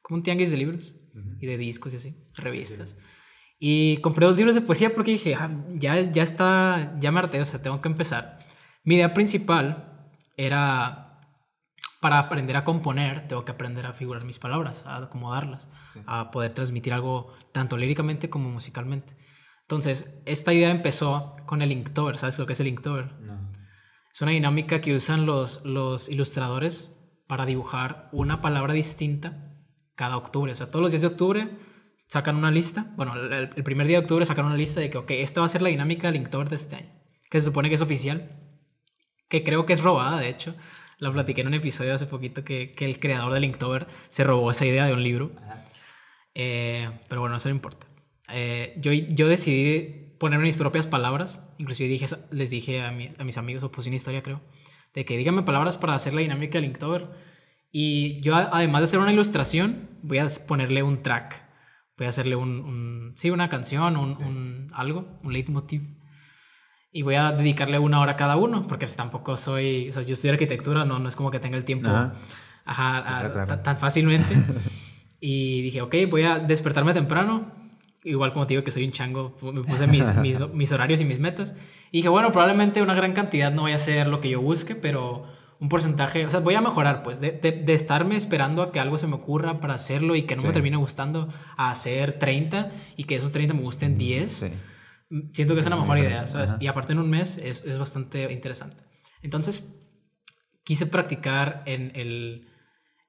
como un tianguis de libros y de discos y así, revistas. Y compré dos libros de poesía porque dije, ah, ya, ya está, ya me harté, o sea, tengo que empezar. Mi idea principal era, para aprender a componer, tengo que aprender a figurar mis palabras, a acomodarlas, a poder transmitir algo tanto líricamente como musicalmente. Entonces, esta idea empezó con el Inktober, ¿sabes lo que es el Inktober? No. Es una dinámica que usan los, los ilustradores para dibujar una palabra distinta cada octubre. O sea, todos los días de octubre sacan una lista. Bueno, el, primer día de octubre sacan una lista de que, ok, esta va a ser la dinámica de de este año. Que se supone que es oficial. Que creo que es robada, de hecho. La platiqué en un episodio hace poquito que, que el creador de Linktober se robó esa idea de un libro. Eh, pero bueno, eso no importa. Eh, yo, yo decidí ponerme mis propias palabras. Inclusive les dije a, mis amigos, o puse una historia creo, de que díganme palabras para hacer la dinámica de Inktober y yo, además de hacer una ilustración, voy a ponerle un track. Voy a hacerle un, sí, una canción, un, algo, un leitmotiv. Y voy a dedicarle una hora a cada uno, porque pues tampoco soy, o sea, yo estudio arquitectura, no, no es como que tenga el tiempo ajá. tan, fácilmente. y dije, ok, voy a despertarme temprano, igual como te digo que soy un chango, me puse mis, mis, mis, horarios y mis metas. Y dije, bueno, probablemente una gran cantidad no voy a hacer lo que yo busque, pero un porcentaje, o sea, voy a mejorar, pues, de, estarme esperando a que algo se me ocurra para hacerlo y que no me termine gustando, a hacer 30 y que esos 30 me gusten 10. Mm, mm, siento que es, una mejor idea, ¿sabes? Y aparte en un mes es, bastante interesante. Entonces, quise practicar en el,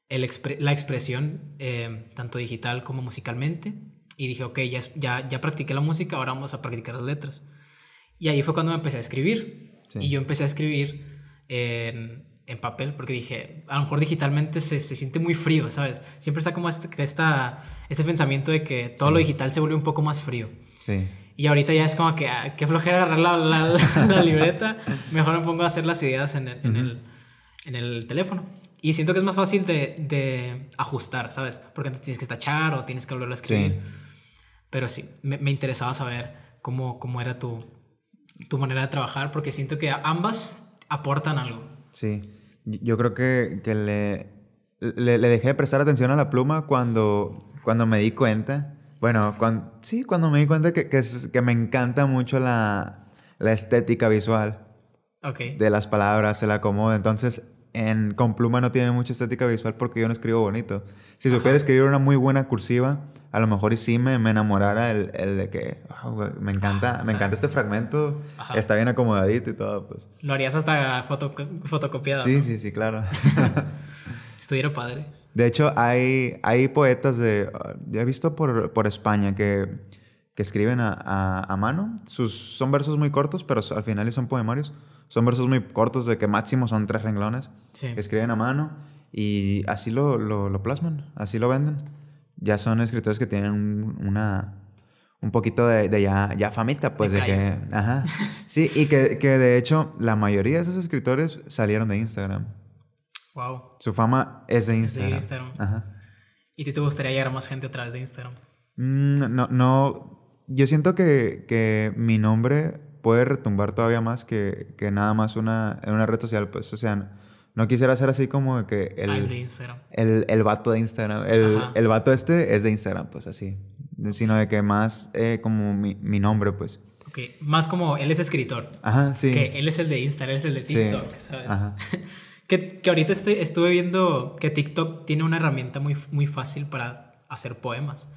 la expresión, eh, tanto digital como musicalmente, y dije, ok, ya, ya, practiqué la música, ahora vamos a practicar las letras. Y ahí fue cuando me empecé a escribir. Y yo empecé a escribir en, en papel, porque dije, a lo mejor digitalmente se, siente muy frío, ¿sabes? Siempre está como este, esta, este pensamiento de que todo lo digital se vuelve un poco más frío. Sí. Y ahorita ya es como que, ah, qué flojera agarrar la, libreta, mejor me pongo a hacer las ideas en el, teléfono. Y siento que es más fácil de, ajustar, ¿sabes? Porque antes tienes que tachar o tienes que volver a escribir. Pero sí, me, me, interesaba saber cómo, cómo era tu, tu manera de trabajar, porque siento que ambas aportan algo. Sí. Yo creo que, que le, le, dejé de prestar atención a la pluma cuando, cuando me di cuenta. Bueno, cuando, sí, cuando me di cuenta que, que, me encanta mucho la, la estética visual de las palabras, se la acomoda Entonces, en, con pluma no tiene mucha estética visual porque yo no escribo bonito. Si supiera escribir una muy buena cursiva, a lo mejor y si me, me enamorara el, el, de que ah, me ah, encanta, me encanta este fragmento, está bien acomodadito y todo, pues. Lo harías hasta fotocopiado. Sí, sí, sí, claro. Estuviera padre. De hecho, hay, hay poetas de. he visto por, por España que, que escriben a, a, mano. Sus, son versos muy cortos, pero al final son poemarios. Son versos muy cortos de que máximo son tres renglones. escriben a mano y así lo, lo, lo plasman, así lo venden ya son escritores que tienen una un poquito de, ya, ya, famita, pues de, que... Ajá. Sí, y que, de hecho la mayoría de esos escritores salieron de Instagram. Wow. Su fama es de Instagram. de Instagram. Ajá. ¿Y tú te gustaría llegar a más gente a través de Instagram? Mm, no, no. Yo siento que, mi nombre puede retumbar todavía más que, nada más una, en una red social, pues, o sea... No quisiera ser así como que el... de El, el, vato de Instagram. El, vato este es de Instagram, pues así. Sino de que más eh, como mi, nombre, pues. Ok, más como él es escritor. Ajá, sí. Que él es el de Instagram, él es el de TikTok, ¿sabes? que, que, ahorita estoy, estuve viendo que TikTok tiene una herramienta muy, muy fácil para hacer poemas.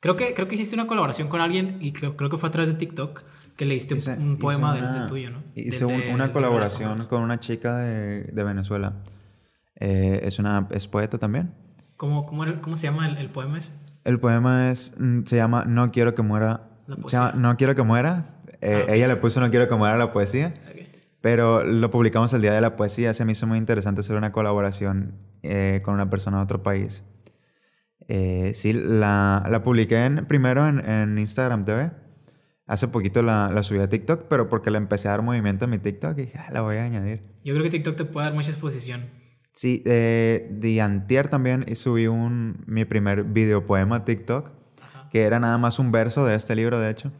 Creo que, creo que hiciste una colaboración con alguien y creo, creo que fue a través de TikTok que leíste un poema una, del, tuyo, ¿no? Hice una colaboración con una chica de, Venezuela. Eh, es una poeta también. ¿Cómo, cómo, se llama el, poema ese? El poema es, mm, se llama No quiero que muera. no quiero que muera. Eh, ah, ella le puso No quiero que muera la poesía. Pero lo publicamos el día de la poesía. Se me hizo muy interesante hacer una colaboración eh, con una persona de otro país. sí, la, publiqué primero en, en Instagram TV Hace poquito la, subí a TikTok, pero porque le empecé a dar movimiento a mi TikTok dije, ah, la voy a añadir. Yo creo que TikTok te puede dar mucha exposición. Sí, eh, de antier también subí un, mi primer videopoema a TikTok, que era nada más un verso de este libro, de hecho,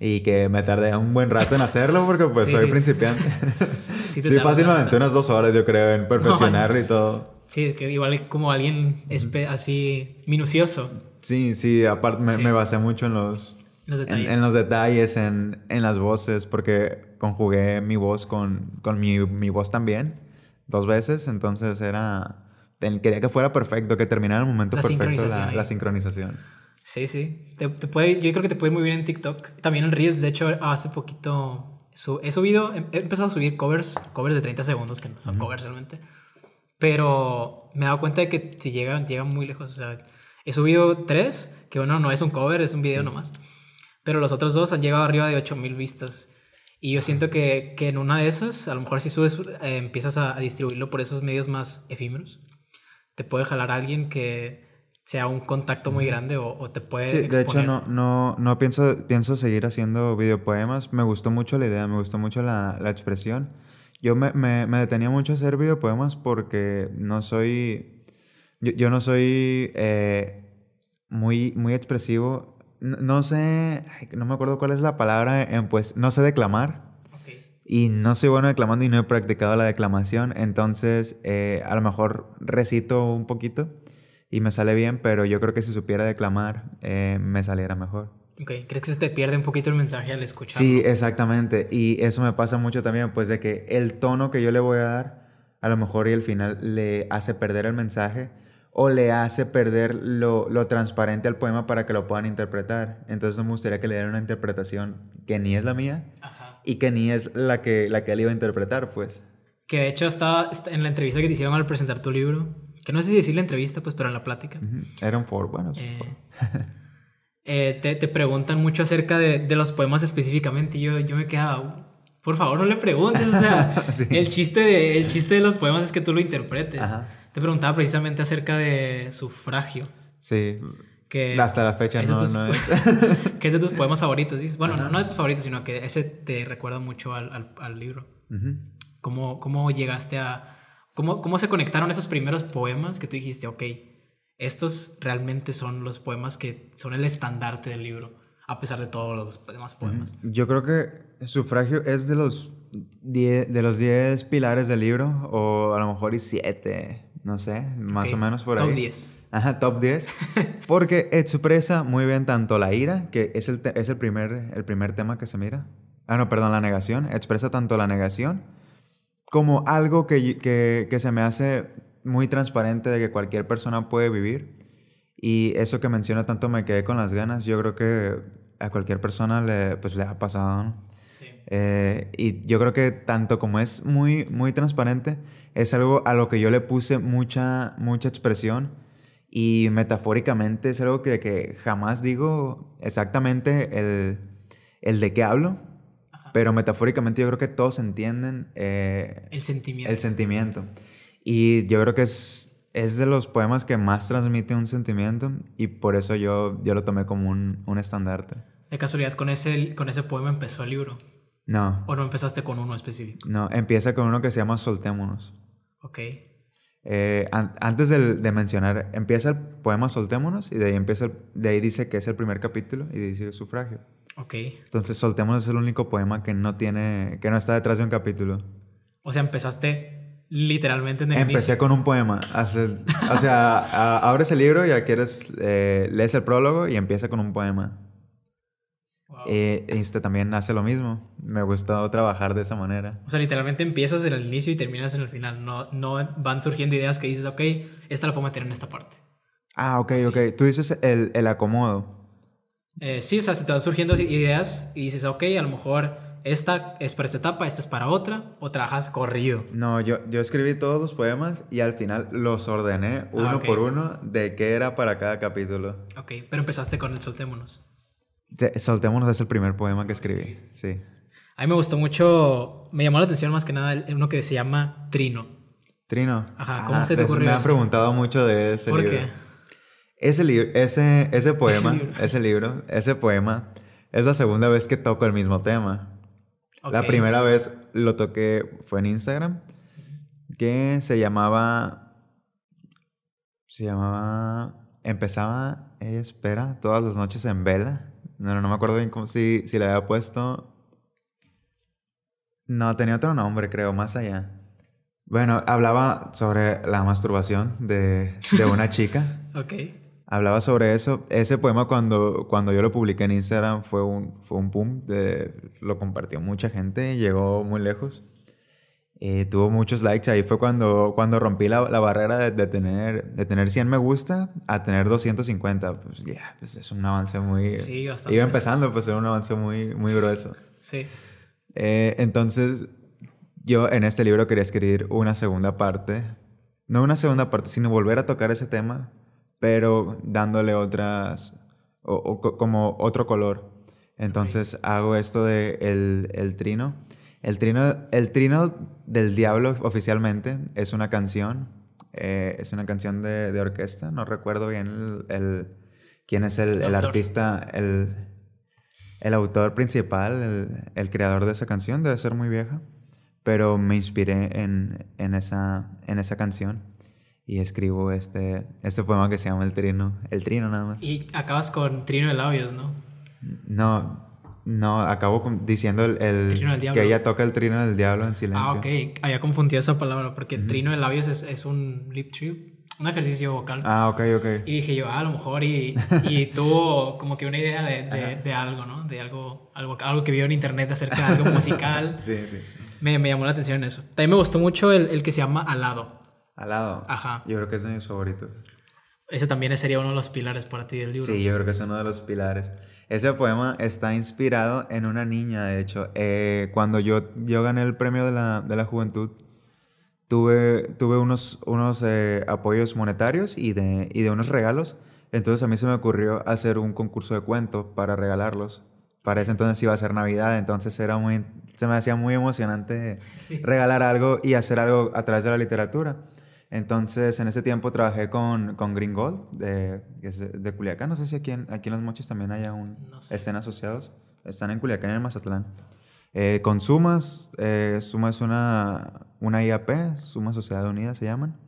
y que me tardé un buen rato en hacerlo porque pues soy principiante. Sí, fácilmente unas dos horas yo creo en perfeccionar y todo. Sí, es que igual es como alguien así minucioso. Sí, sí, aparte me, me basé mucho en los en, los detalles, en, en, las voces, porque conjugué mi voz con, con mi, mi, voz también dos veces, entonces era... Quería que fuera perfecto, que terminara el momento perfecto la, sincronización. Sí, sí. Te, puede, yo creo que te puede muy bien en TikTok. También en Reels, de hecho, hace poquito he subido, he, empezado a subir covers, covers de 30 segundos, que no son covers realmente, pero me he dado cuenta de que te llegan, llegan muy lejos. O sea, he subido tres, que bueno, no es un cover, es un video nomás. Pero los otros dos han llegado arriba de 8000 vistas. Y yo siento que, en una de esas, a lo mejor si subes, eh, empiezas a, distribuirlo por esos medios más efímeros, te puede jalar a alguien que sea un contacto muy grande o, te puede... Sí, de hecho no, no, no pienso, pienso seguir haciendo videopoemas. Me gustó mucho la idea, me gustó mucho la, expresión. Yo me, detenía mucho a hacer videopoemas porque no soy... Yo, no soy eh, muy, muy expresivo no sé, no me acuerdo cuál es la palabra pues, no sé declamar. Y no soy bueno declamando y no he practicado la declamación, entonces eh, a lo mejor recito un poquito y me sale bien, pero yo creo que si supiera declamar eh, me saliera mejor. Okay. ¿Crees que se te pierde un poquito el mensaje al escuchar? Sí, exactamente. Y eso me pasa mucho también, pues de que el tono que yo le voy a dar, a lo mejor y al final le hace perder el mensaje o le hace perder lo, transparente al poema para que lo puedan interpretar. Entonces me gustaría que le dieran una interpretación que ni es la mía y que ni es la que, la que él iba a interpretar, pues. Que de hecho estaba en la entrevista que te hicieron al presentar tu libro, que no sé si decir la entrevista, pues, pero en la plática. Eran for bueno. Eh, eh, te, preguntan mucho acerca de, los poemas específicamente y yo, yo me quedaba, por favor no le preguntes, o sea, el, chiste de, el chiste de los poemas es que tú lo interpretes preguntaba precisamente acerca de sufragio. Sí. Que hasta la fecha no, es. que es de tus poemas favoritos. Bueno, no de tus favoritos, sino que ese te recuerda mucho al, libro. ¿Cómo, ¿Cómo, llegaste a... Cómo, ¿Cómo se conectaron esos primeros poemas que tú dijiste, ok, estos realmente son los poemas que son el estandarte del libro, a pesar de todos los demás poemas? Yo creo que Sufragio es de los 10 de los 10 pilares del libro, o a lo mejor y 7 no sé, más o menos por ahí. Top 10. Ajá, top 10. Porque expresa muy bien tanto la ira, que es el, es el, primer, el primer tema que se mira. Ah, no, perdón, la negación. Expresa tanto la negación como algo que, se me hace muy transparente de que cualquier persona puede vivir. Y eso que menciona tanto me quedé con las ganas. Yo creo que a cualquier persona le, pues, le ha pasado, eh, y yo creo que tanto como es muy, muy transparente, es algo a lo que yo le puse mucha, mucha expresión y metafóricamente es algo que, que jamás digo exactamente el, el de qué hablo, pero metafóricamente yo creo que todos entienden eh, el sentimiento. El sentimiento. Y yo creo que es, es de los poemas que más transmite un sentimiento y por eso yo, yo lo tomé como un, un estandarte. ¿De casualidad con ese, con ese poema empezó el libro? No. ¿O no empezaste con uno específico? No, empieza con uno que se llama Soltémonos. Ok. Eh, antes de, mencionar, empieza el poema Soltémonos y de ahí, empieza de ahí dice que es el primer capítulo y dice sufragio. Ok. Entonces Soltémonos es el único poema que no tiene, que no está detrás de un capítulo. O sea, empezaste literalmente en el Empecé con un poema. o sea, abres el libro y ya quieres, eh, lees el prólogo y empieza con un poema. Eh, este también hace lo mismo. Me gustó trabajar de esa manera. O sea, literalmente empiezas en el inicio y terminas en el final. No, no van surgiendo ideas que dices, ok, esta la puedo meter en esta parte. Ah, ok, ok. Tú dices el, el acomodo. Eh, sí, o sea, si te van surgiendo ideas y dices, ok, a lo mejor esta es para esta etapa, esta es para otra, o trabajas corrido. No, yo, yo escribí todos los poemas y al final los ordené ah, uno por uno de qué era para cada capítulo. Ok, pero empezaste con el Soltémonos soltémonos es el primer poema que escribí. Sí. A mí me gustó mucho, me llamó la atención más que nada uno que se llama Trino. Trino. Ajá, ¿cómo ah, se Me han preguntado mucho de ese ¿Por Qué? Ese, ese, ese poema, ese libro. ese poema, es la segunda vez que toco el mismo tema. La primera vez lo toqué fue en Instagram, que se llamaba. Se llamaba. Empezaba, eh, espera, todas las noches en vela. No, no, me acuerdo bien cómo, si, si le había puesto. No, tenía otro nombre, creo, más allá. Bueno, hablaba sobre la masturbación de, una chica. ok. Hablaba sobre eso. Ese poema cuando, cuando yo lo publiqué en Instagram fue un, fue un boom. De, lo compartió mucha gente y llegó muy lejos. Eh, tuvo muchos likes. Ahí fue cuando, cuando rompí la, la barrera de, tener, de tener 100 me gusta a tener 250. Pues ya, pues es un avance muy... Sí, bastante. Iba empezando, pues era un avance muy, muy grueso. sí. Eh, entonces, yo en este libro quería escribir una segunda parte. No una segunda parte, sino volver a tocar ese tema, pero dándole otras... O, como otro color. Entonces hago esto de el, el trino el trino, el trino del diablo oficialmente es una canción, eh, es una canción de, orquesta, no recuerdo bien el, quién es el, artista, el, autor principal, el, creador de esa canción, debe ser muy vieja, pero me inspiré en, esa, en esa canción y escribo este, este poema que se llama El Trino, El Trino nada más. Y acabas con Trino de Labios, ¿no? No, no, acabo diciendo el, que ella toca el trino del diablo en ah, silencio. Ah, ok. Había confundido esa palabra porque trino de labios es, es un lip trip, un ejercicio vocal. Ah, ok, ok. Y dije yo, ah, a lo mejor y, y tuvo como que una idea de, de, algo, ¿no? De algo, algo, algo que vio en internet acerca de algo musical. sí, sí. Me, me, llamó la atención eso. También me gustó mucho el, el que se llama Alado. Alado. Ajá. Yo creo que es de mis favoritos. Ese también sería uno de los pilares para ti del libro. Sí, yo creo que es uno de los pilares. Ese poema está inspirado en una niña, de hecho. Eh, cuando yo, gané el premio de la, juventud, tuve, unos, eh, apoyos monetarios y de, unos regalos. Entonces a mí se me ocurrió hacer un concurso de cuentos para regalarlos. Para ese entonces iba a ser Navidad, entonces era muy, se me hacía muy emocionante regalar algo y hacer algo a través de la literatura. Entonces, en ese tiempo trabajé con, con Green Gold, de, de Culiacán. No sé si aquí en, aquí Los Mochis también hay aún estén asociados. Están en Culiacán y en Mazatlán. Eh, con Sumas, eh, Sumas es una, una IAP, Suma Sociedad Unida se llaman.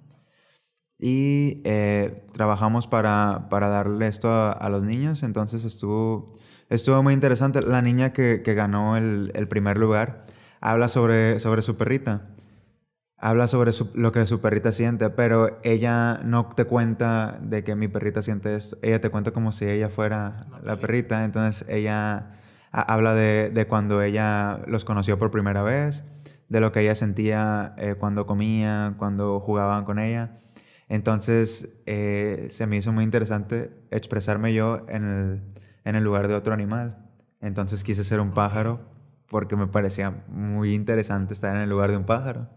Y eh, trabajamos para, para, darle esto a, los niños, entonces estuvo, estuvo muy interesante. La niña que, que ganó el, el, primer lugar habla sobre, sobre su perrita habla sobre lo que su perrita siente, pero ella no te cuenta de que mi perrita siente esto. Ella te cuenta como si ella fuera la perrita. Entonces ella habla de, cuando ella los conoció por primera vez, de lo que ella sentía eh, cuando comía, cuando jugaban con ella. Entonces eh, se me hizo muy interesante expresarme yo en el lugar de otro animal. Entonces quise ser un pájaro porque me parecía muy interesante estar en el lugar de un pájaro.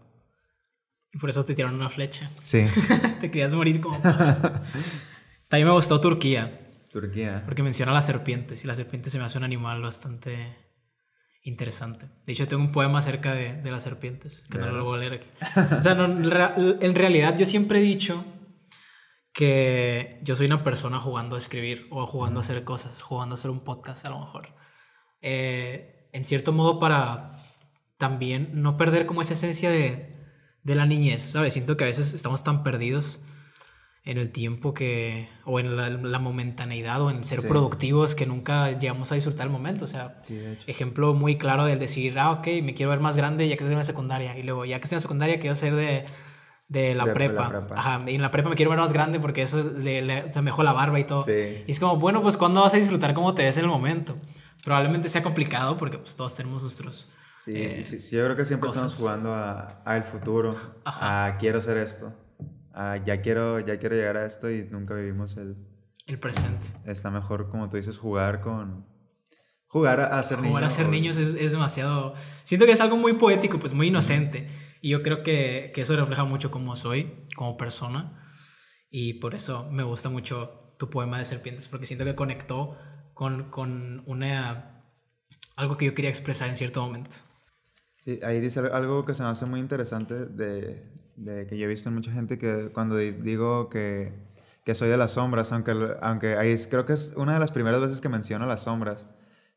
Y por eso te tiraron una flecha. Sí. te querías morir como... También me gustó Turquía. Turquía. Porque menciona las serpientes y las serpientes se me hace un animal bastante interesante. De hecho, tengo un poema acerca de, las serpientes, que no lo voy a leer aquí. O sea, en realidad yo siempre he dicho que yo soy una persona jugando a escribir o jugando a hacer cosas, jugando a hacer un podcast a lo mejor. Eh, en cierto modo para también no perder como esa esencia de, de la niñez, ¿sabes? Siento que a veces estamos tan perdidos en el tiempo que, o en la, momentaneidad, o en ser productivos que nunca llegamos a disfrutar el momento. O sea, ejemplo muy claro del decir, ah, ok, me quiero ver más grande ya que estoy en la secundaria. Y luego, ya que estoy en la secundaria, quiero ser de, de, la, prepa. Ajá, y en la prepa me quiero ver más grande porque eso le, se mejor la barba y todo. Y es como, bueno, pues, ¿cuándo vas a disfrutar cómo te ves en el momento? Probablemente sea complicado porque pues, todos tenemos nuestros eh, sí, sí, yo creo que siempre estamos jugando a, el futuro, a quiero hacer esto, a ya quiero, ya quiero llegar a esto y nunca vivimos el... El presente. Está mejor, como tú dices, jugar con... Jugar a, ser niños. Jugar a ser niños es, es, demasiado... Siento que es algo muy poético, pues muy inocente. Y yo creo que, que eso refleja mucho cómo soy, como persona. Y por eso me gusta mucho tu poema de serpientes, porque siento que conectó con, con una, algo que yo quería expresar en cierto momento. Sí, ahí dice algo que se me hace muy interesante de, de que yo he visto en mucha gente que cuando digo que, que, soy de las sombras, aunque, aunque ahí creo que es una de las primeras veces que menciono las sombras.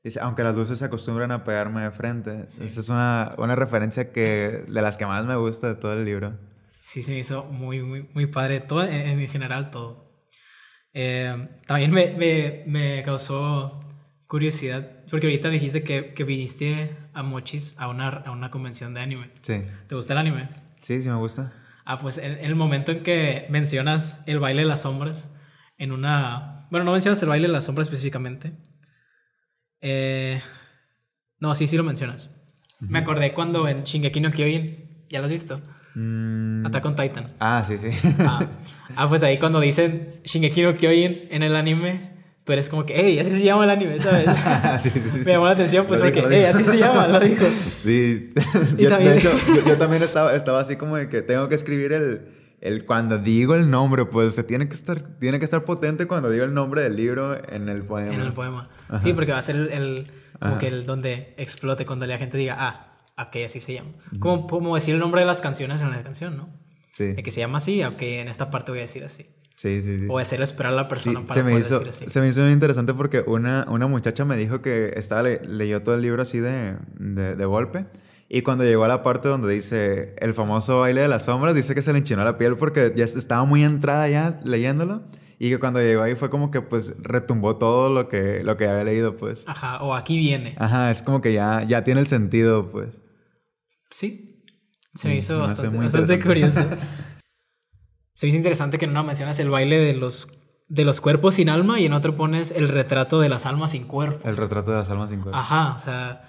Dice, aunque las luces se acostumbran a pegarme de frente. Esa es una, una, referencia que, de las que más me gusta de todo el libro. Sí, se me hizo muy, muy, muy padre. Todo, en, general, todo. Eh, también me, me, me causó curiosidad porque ahorita dijiste que, que viniste a Mochis a una, a una convención de anime. Sí. ¿Te gusta el anime? Sí, sí me gusta. Ah, pues en, el momento en que mencionas el baile de las sombras, en una... Bueno, no mencionas el baile de las sombras específicamente. Eh, no, sí, sí lo mencionas. Me acordé cuando en Shingeki no Kyojin, ¿ya lo has visto? Mm. Attack on Titan. Ah, sí, sí. ah. ah, pues ahí cuando dicen Shingeki no Kyojin en el anime, tú eres como que, ey, así se llama el anime, ¿sabes? Me llamó la atención, pues, porque, ey, así se llama, lo dijo. Sí, yo, también... de hecho, yo, también estaba, estaba así como de que tengo que escribir el, el, cuando digo el nombre, pues, se tiene que estar, tiene que estar potente cuando digo el nombre del libro en el poema. En el poema. Sí, porque va a ser el, como que el donde explote cuando la gente diga, ah, ok, así se llama. Como, como decir el nombre de las canciones en la canción, ¿no? Sí. De que se llama así, aunque en esta parte voy a decir así. Sí, sí, sí. O hacer esperar a la persona se me hizo, Se me hizo muy interesante porque una, una muchacha me dijo que estaba leyó todo el libro así de, de, golpe. Y cuando llegó a la parte donde dice el famoso baile de las sombras, dice que se le enchinó la piel porque ya estaba muy entrada ya leyéndolo. Y que cuando llegó ahí fue como que pues retumbó todo lo que, lo que había leído, pues. Ajá, o aquí viene. Ajá, es como que ya, ya tiene el sentido, pues. Sí. Se mm, me hizo bastante curioso. Se me hizo interesante que en una mencionas el baile de los, de los cuerpos sin alma y en otro pones el retrato de las almas sin cuerpo. El retrato de las almas sin cuerpo. Ajá, o sea,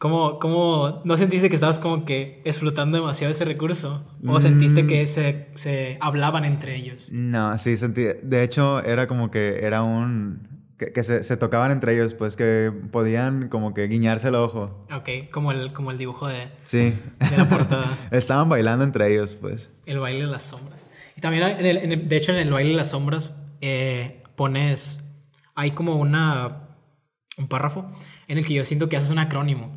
¿cómo, cómo no sentiste que estabas como que explotando demasiado ese recurso? ¿O mm. sentiste que se, se, hablaban entre ellos? No, sí, sentí. De hecho, era como que era un. Que, que se, se, tocaban entre ellos, pues que podían como que guiñarse el ojo. Ok, como el, como el dibujo de, sí. de la portada. Estaban bailando entre ellos, pues. El baile de las sombras también, en el, en de hecho, en el baile de las sombras eh, pones, hay como una, un párrafo en el que yo siento que haces un acrónimo,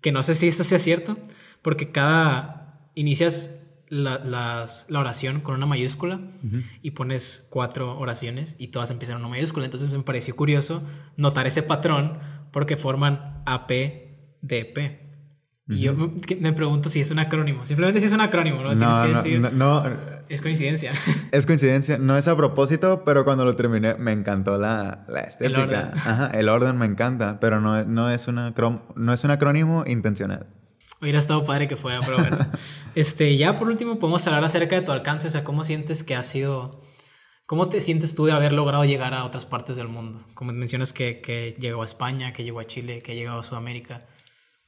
que no sé si eso sea cierto, porque cada, inicias la, la oración con una mayúscula y pones cuatro oraciones y todas empiezan en una mayúscula. Entonces me pareció curioso notar ese patrón porque forman APDP y yo mm, me pregunto si es un acrónimo. Simplemente si es un acrónimo, ¿no? Tienes que decir. es coincidencia. Es coincidencia. No es a propósito, pero cuando lo terminé me encantó la, la estética. El orden. el orden me encanta, pero no, no, es, una, no es un acrónimo intencional. Hubiera estado padre que fuera, pero este, ya por último podemos hablar acerca de tu alcance, o sea, cómo sientes que ha sido... ¿Cómo te sientes tú de haber logrado llegar a otras partes del mundo? Como mencionas que, que llegó a España, que llegó a Chile, que ha llegado a Sudamérica.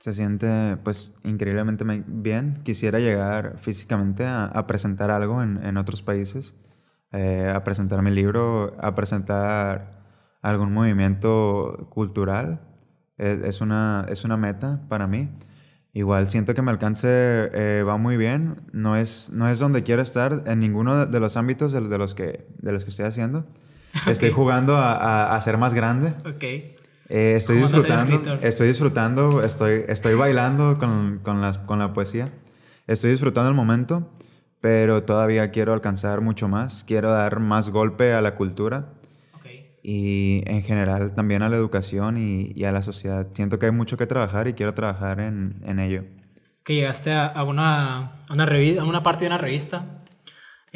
Se siente pues increíblemente bien. Quisiera llegar físicamente a, presentar algo en, en otros países, eh, a presentar mi libro, a presentar algún movimiento cultural. E, es, una, es una meta para mí. Igual siento que me alcance eh, va muy bien. No es, no es donde quiero estar en ninguno de los ámbitos de, los, que, de los que estoy haciendo. Estoy jugando a, a, ser más grande. Ok. Eh, estoy, disfrutando, estoy disfrutando, estoy, estoy bailando con, con, la poesía. Estoy disfrutando el momento, pero todavía quiero alcanzar mucho más. Quiero dar más golpe a la cultura y en general también a la educación y, a la sociedad. Siento que hay mucho que trabajar y quiero trabajar en, ello. Que llegaste a, una, a una parte de una revista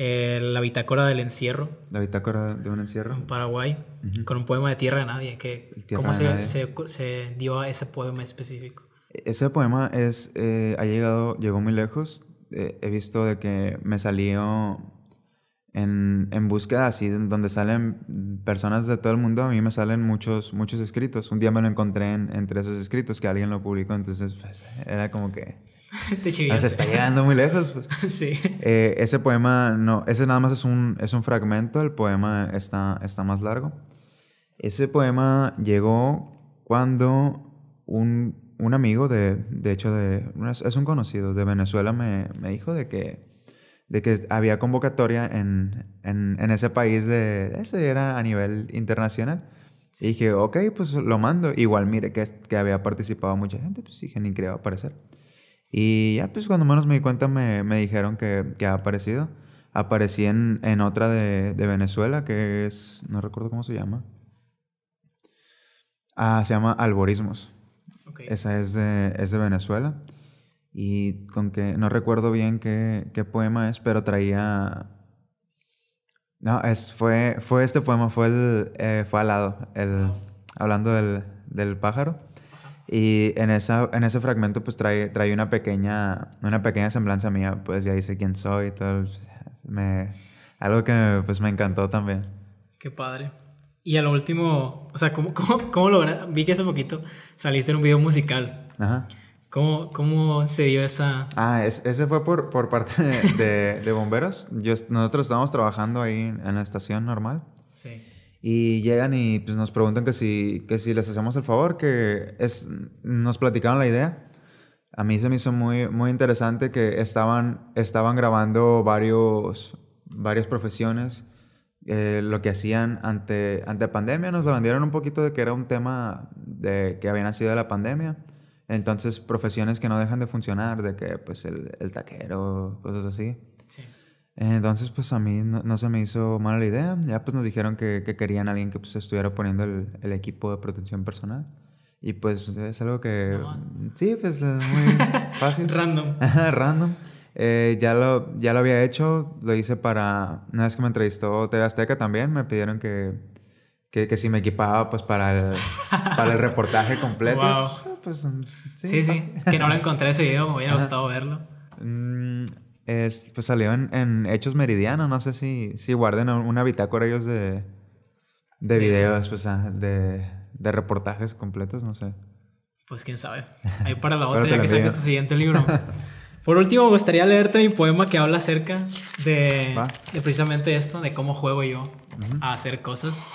eh, la bitácora del encierro. La bitácora de un encierro. En Paraguay, con un poema de Tierra de Nadie. Que, ¿Cómo se, dio a ese poema específico? Ese poema es, eh, ha llegado, llegó muy lejos. Eh, he visto de que me salió en, en búsqueda así, donde salen personas de todo el mundo, a mí me salen muchos, muchos escritos. Un día me lo encontré entre esos escritos que alguien lo publicó, entonces pues, era como que se está llegando muy lejos, pues. sí. Eh, ese poema, no, ese nada más es un, es un fragmento, el poema está, está más largo. Ese poema llegó cuando un, un amigo de, de hecho, de, es un conocido de Venezuela, me, me dijo de que, de que había convocatoria en, en, en ese país de, eso era a nivel internacional. Y dije, ok, pues lo mando. Igual, mire que, que había participado mucha gente, pues dije, ni creo aparecer. Y ya, pues cuando menos me di cuenta, me, dijeron que, que, ha aparecido. Aparecí en, otra de, Venezuela que es. No recuerdo cómo se llama. Ah, se llama Alborismos. Esa es de, es de Venezuela. Y con que. No recuerdo bien qué, qué poema es, pero traía. No, es, fue, fue este poema, fue el. Eh, al El, ah. hablando del pájaro. Y en, esa, en ese fragmento pues trae, trae una, pequeña, una pequeña semblanza mía, pues ya dice quién soy y todo. Me, algo que pues me encantó también. Qué padre. Y a lo último, o sea, ¿cómo, cómo, cómo lograste? Vi que hace poquito saliste en un video musical. Ajá. ¿Cómo, ¿Cómo, se dio esa...? Ah, ese fue por, por parte de, bomberos. Yo, nosotros estábamos trabajando ahí en la estación normal. Sí. Y llegan y pues, nos preguntan que si, que si les hacemos el favor, que es, nos platicaron la idea. A mí se me hizo muy, muy interesante que estaban, estaban grabando varios, varias profesiones. Eh, lo que hacían ante, ante pandemia, nos la vendieron un poquito de que era un tema de, que había nacido de la pandemia. Entonces, profesiones que no dejan de funcionar, de que pues el, el taquero, cosas así. Sí. Entonces, pues a mí no, se me hizo mala la idea. Ya pues nos dijeron que, que querían a alguien que pues estuviera poniendo el, el, equipo de protección personal. Y pues es algo que... Sí, pues es muy fácil. Random. Random. Eh, ya, lo, ya lo había hecho, lo hice para... Una vez que me entrevistó TV Azteca también, me pidieron que, que, que si me equipaba pues para el, para el reportaje completo. Pues, pues, sí, sí, que no lo encontré ese video, me hubiera gustado verlo. Mm, es, pues salió en, Hechos Meridiano. no sé si, si guarden una bitácora ellos de, de videos, pues, ah, de, de reportajes completos, no sé. Pues quién sabe. Ahí para la otra, ya que sale tu siguiente libro. Por último, me gustaría leerte mi poema que habla acerca de, precisamente esto, de cómo juego yo a hacer cosas.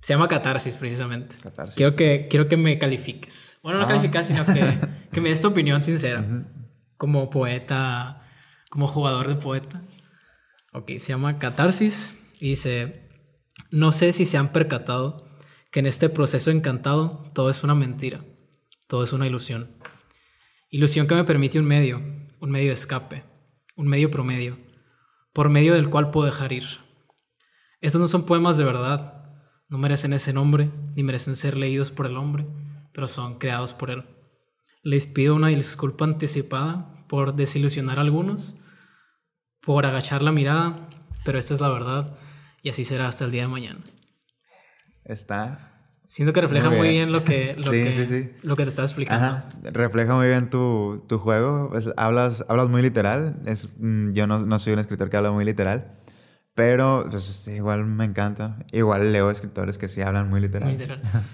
Se llama Catarsis, precisamente. Quiero que, quiero que me califiques. Bueno, no ah. calificar, sino que, me des tu opinión sincera. Como poeta, como jugador de poeta. Ok, se llama Catarsis y dice, no sé si se han percatado que en este proceso encantado todo es una mentira, todo es una ilusión. Ilusión que me permite un medio, un medio de escape, un medio promedio, por medio del cual puedo dejar ir. Estos no son poemas de verdad, no merecen ese nombre, ni merecen ser leídos por el hombre, pero son creados por él. Les pido una disculpa anticipada por desilusionar a algunos, por agachar la mirada, pero esta es la verdad y así será hasta el día de mañana. Está. Siento que refleja muy bien, lo, que, lo, que, lo que te estaba explicando. Refleja muy bien tu, tu juego. hablas, hablas muy literal. Es, mm, yo no, no, soy un escritor que habla muy literal. Pero pues, igual me encanta. Igual leo escritores que sí hablan Muy literal.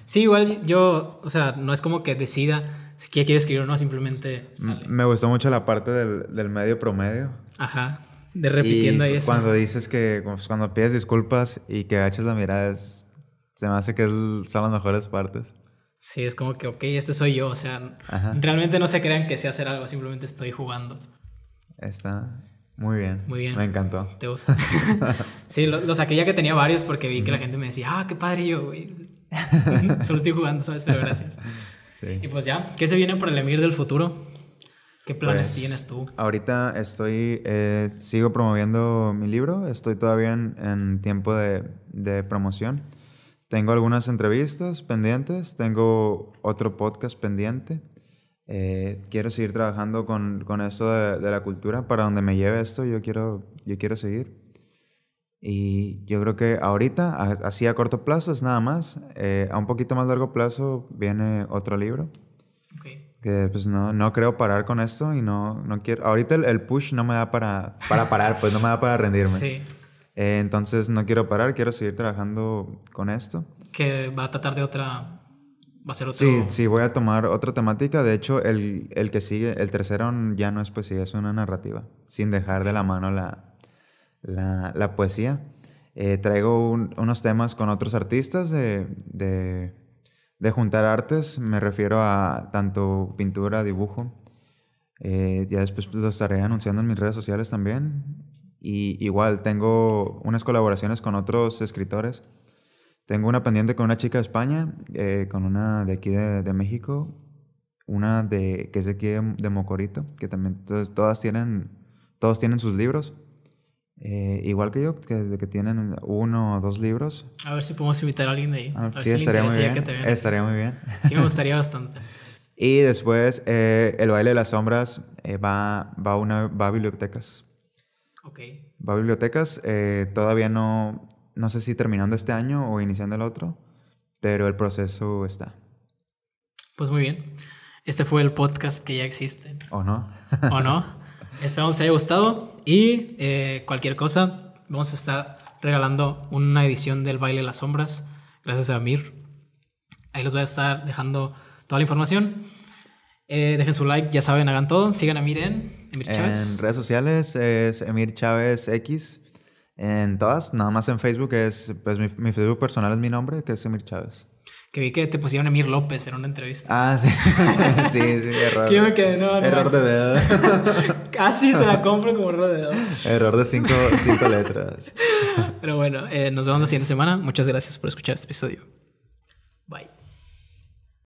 sí, igual yo, o sea, no es como que decida si quieres escribir o no, simplemente sale. Me gustó mucho la parte del, del medio promedio. Ajá. De repitiendo y ahí eso. Cuando dices que, pues, cuando pides disculpas y que agachas la mirada, se me hace que son las mejores partes. Sí, es como que, ok, este soy yo. O sea, realmente no se crean que sé hacer algo, simplemente estoy jugando. Está muy bien. Muy bien. Me encantó. ¿Te gusta? sí, lo, saqué ya que tenía varios porque vi que la gente me decía, ah, qué padre yo, güey. Solo estoy jugando, ¿sabes? Pero gracias. Y pues ya, ¿qué se viene para el Emir del futuro? ¿Qué planes pues, tienes tú? Ahorita estoy, eh, sigo promoviendo mi libro, estoy todavía en, tiempo de, de, promoción. Tengo algunas entrevistas pendientes, tengo otro podcast pendiente. Eh, quiero seguir trabajando con, con esto de, de, la cultura, para donde me lleve esto, yo quiero, yo quiero seguir. Y yo creo que ahorita, así a corto plazo es nada más. Eh, a un poquito más largo plazo viene otro libro. Okay. Que pues no, no creo parar con esto y no, no quiero... Ahorita el, push no me da para, para parar, pues no me da para rendirme. Sí. Eh, entonces no quiero parar, quiero seguir trabajando con esto. Que va a tratar de otra... Va a ser otro... Sí, sí, voy a tomar otra temática. De hecho, el, el que sigue, el tercero ya no es poesía, es una narrativa. Sin dejar de la mano la, la, poesía. Eh, traigo unos temas con otros artistas de, juntar artes, me refiero a tanto pintura, dibujo. Eh, ya después lo estaré anunciando en mis redes sociales también. Y igual tengo unas colaboraciones con otros escritores. Tengo una pendiente con una chica de España, eh, con una de aquí de, de, México, una de que es de aquí de, Mocorito, que también todas tienen, todos tienen sus libros. Eh, igual que yo, que, que, tienen uno o dos libros. A ver si podemos invitar a alguien de ahí. Ah, sí, estaría, muy bien. estaría muy bien. Sí, me gustaría bastante. y después, eh, El baile de las sombras eh, va, va, una, va a bibliotecas. Ok. Va a bibliotecas. todavía no, no sé si terminando este año o iniciando el otro, pero el proceso está. Pues muy bien. Este fue el podcast que ya existe. ¿O no? ¿O no? Esperamos que haya gustado. Y eh, cualquier cosa, vamos a estar regalando una edición del Baile de las Sombras, gracias a Amir. Ahí los voy a estar dejando toda la información. Eh, dejen su like, ya saben, hagan todo. Sigan a Amir en Emir Chávez. En redes sociales es Emir Chávez X. En todas, nada más en Facebook es, pues mi, mi Facebook personal es mi nombre, que es Emir Chávez. Que vi que te pusieron Emir López en una entrevista. Ah, sí. sí, sí, error. Error de dedo. Casi ah, te la compro como error de dedo. Error de cinco, cinco letras. Pero bueno, eh, nos vemos la siguiente semana. Muchas gracias por escuchar este episodio. Bye.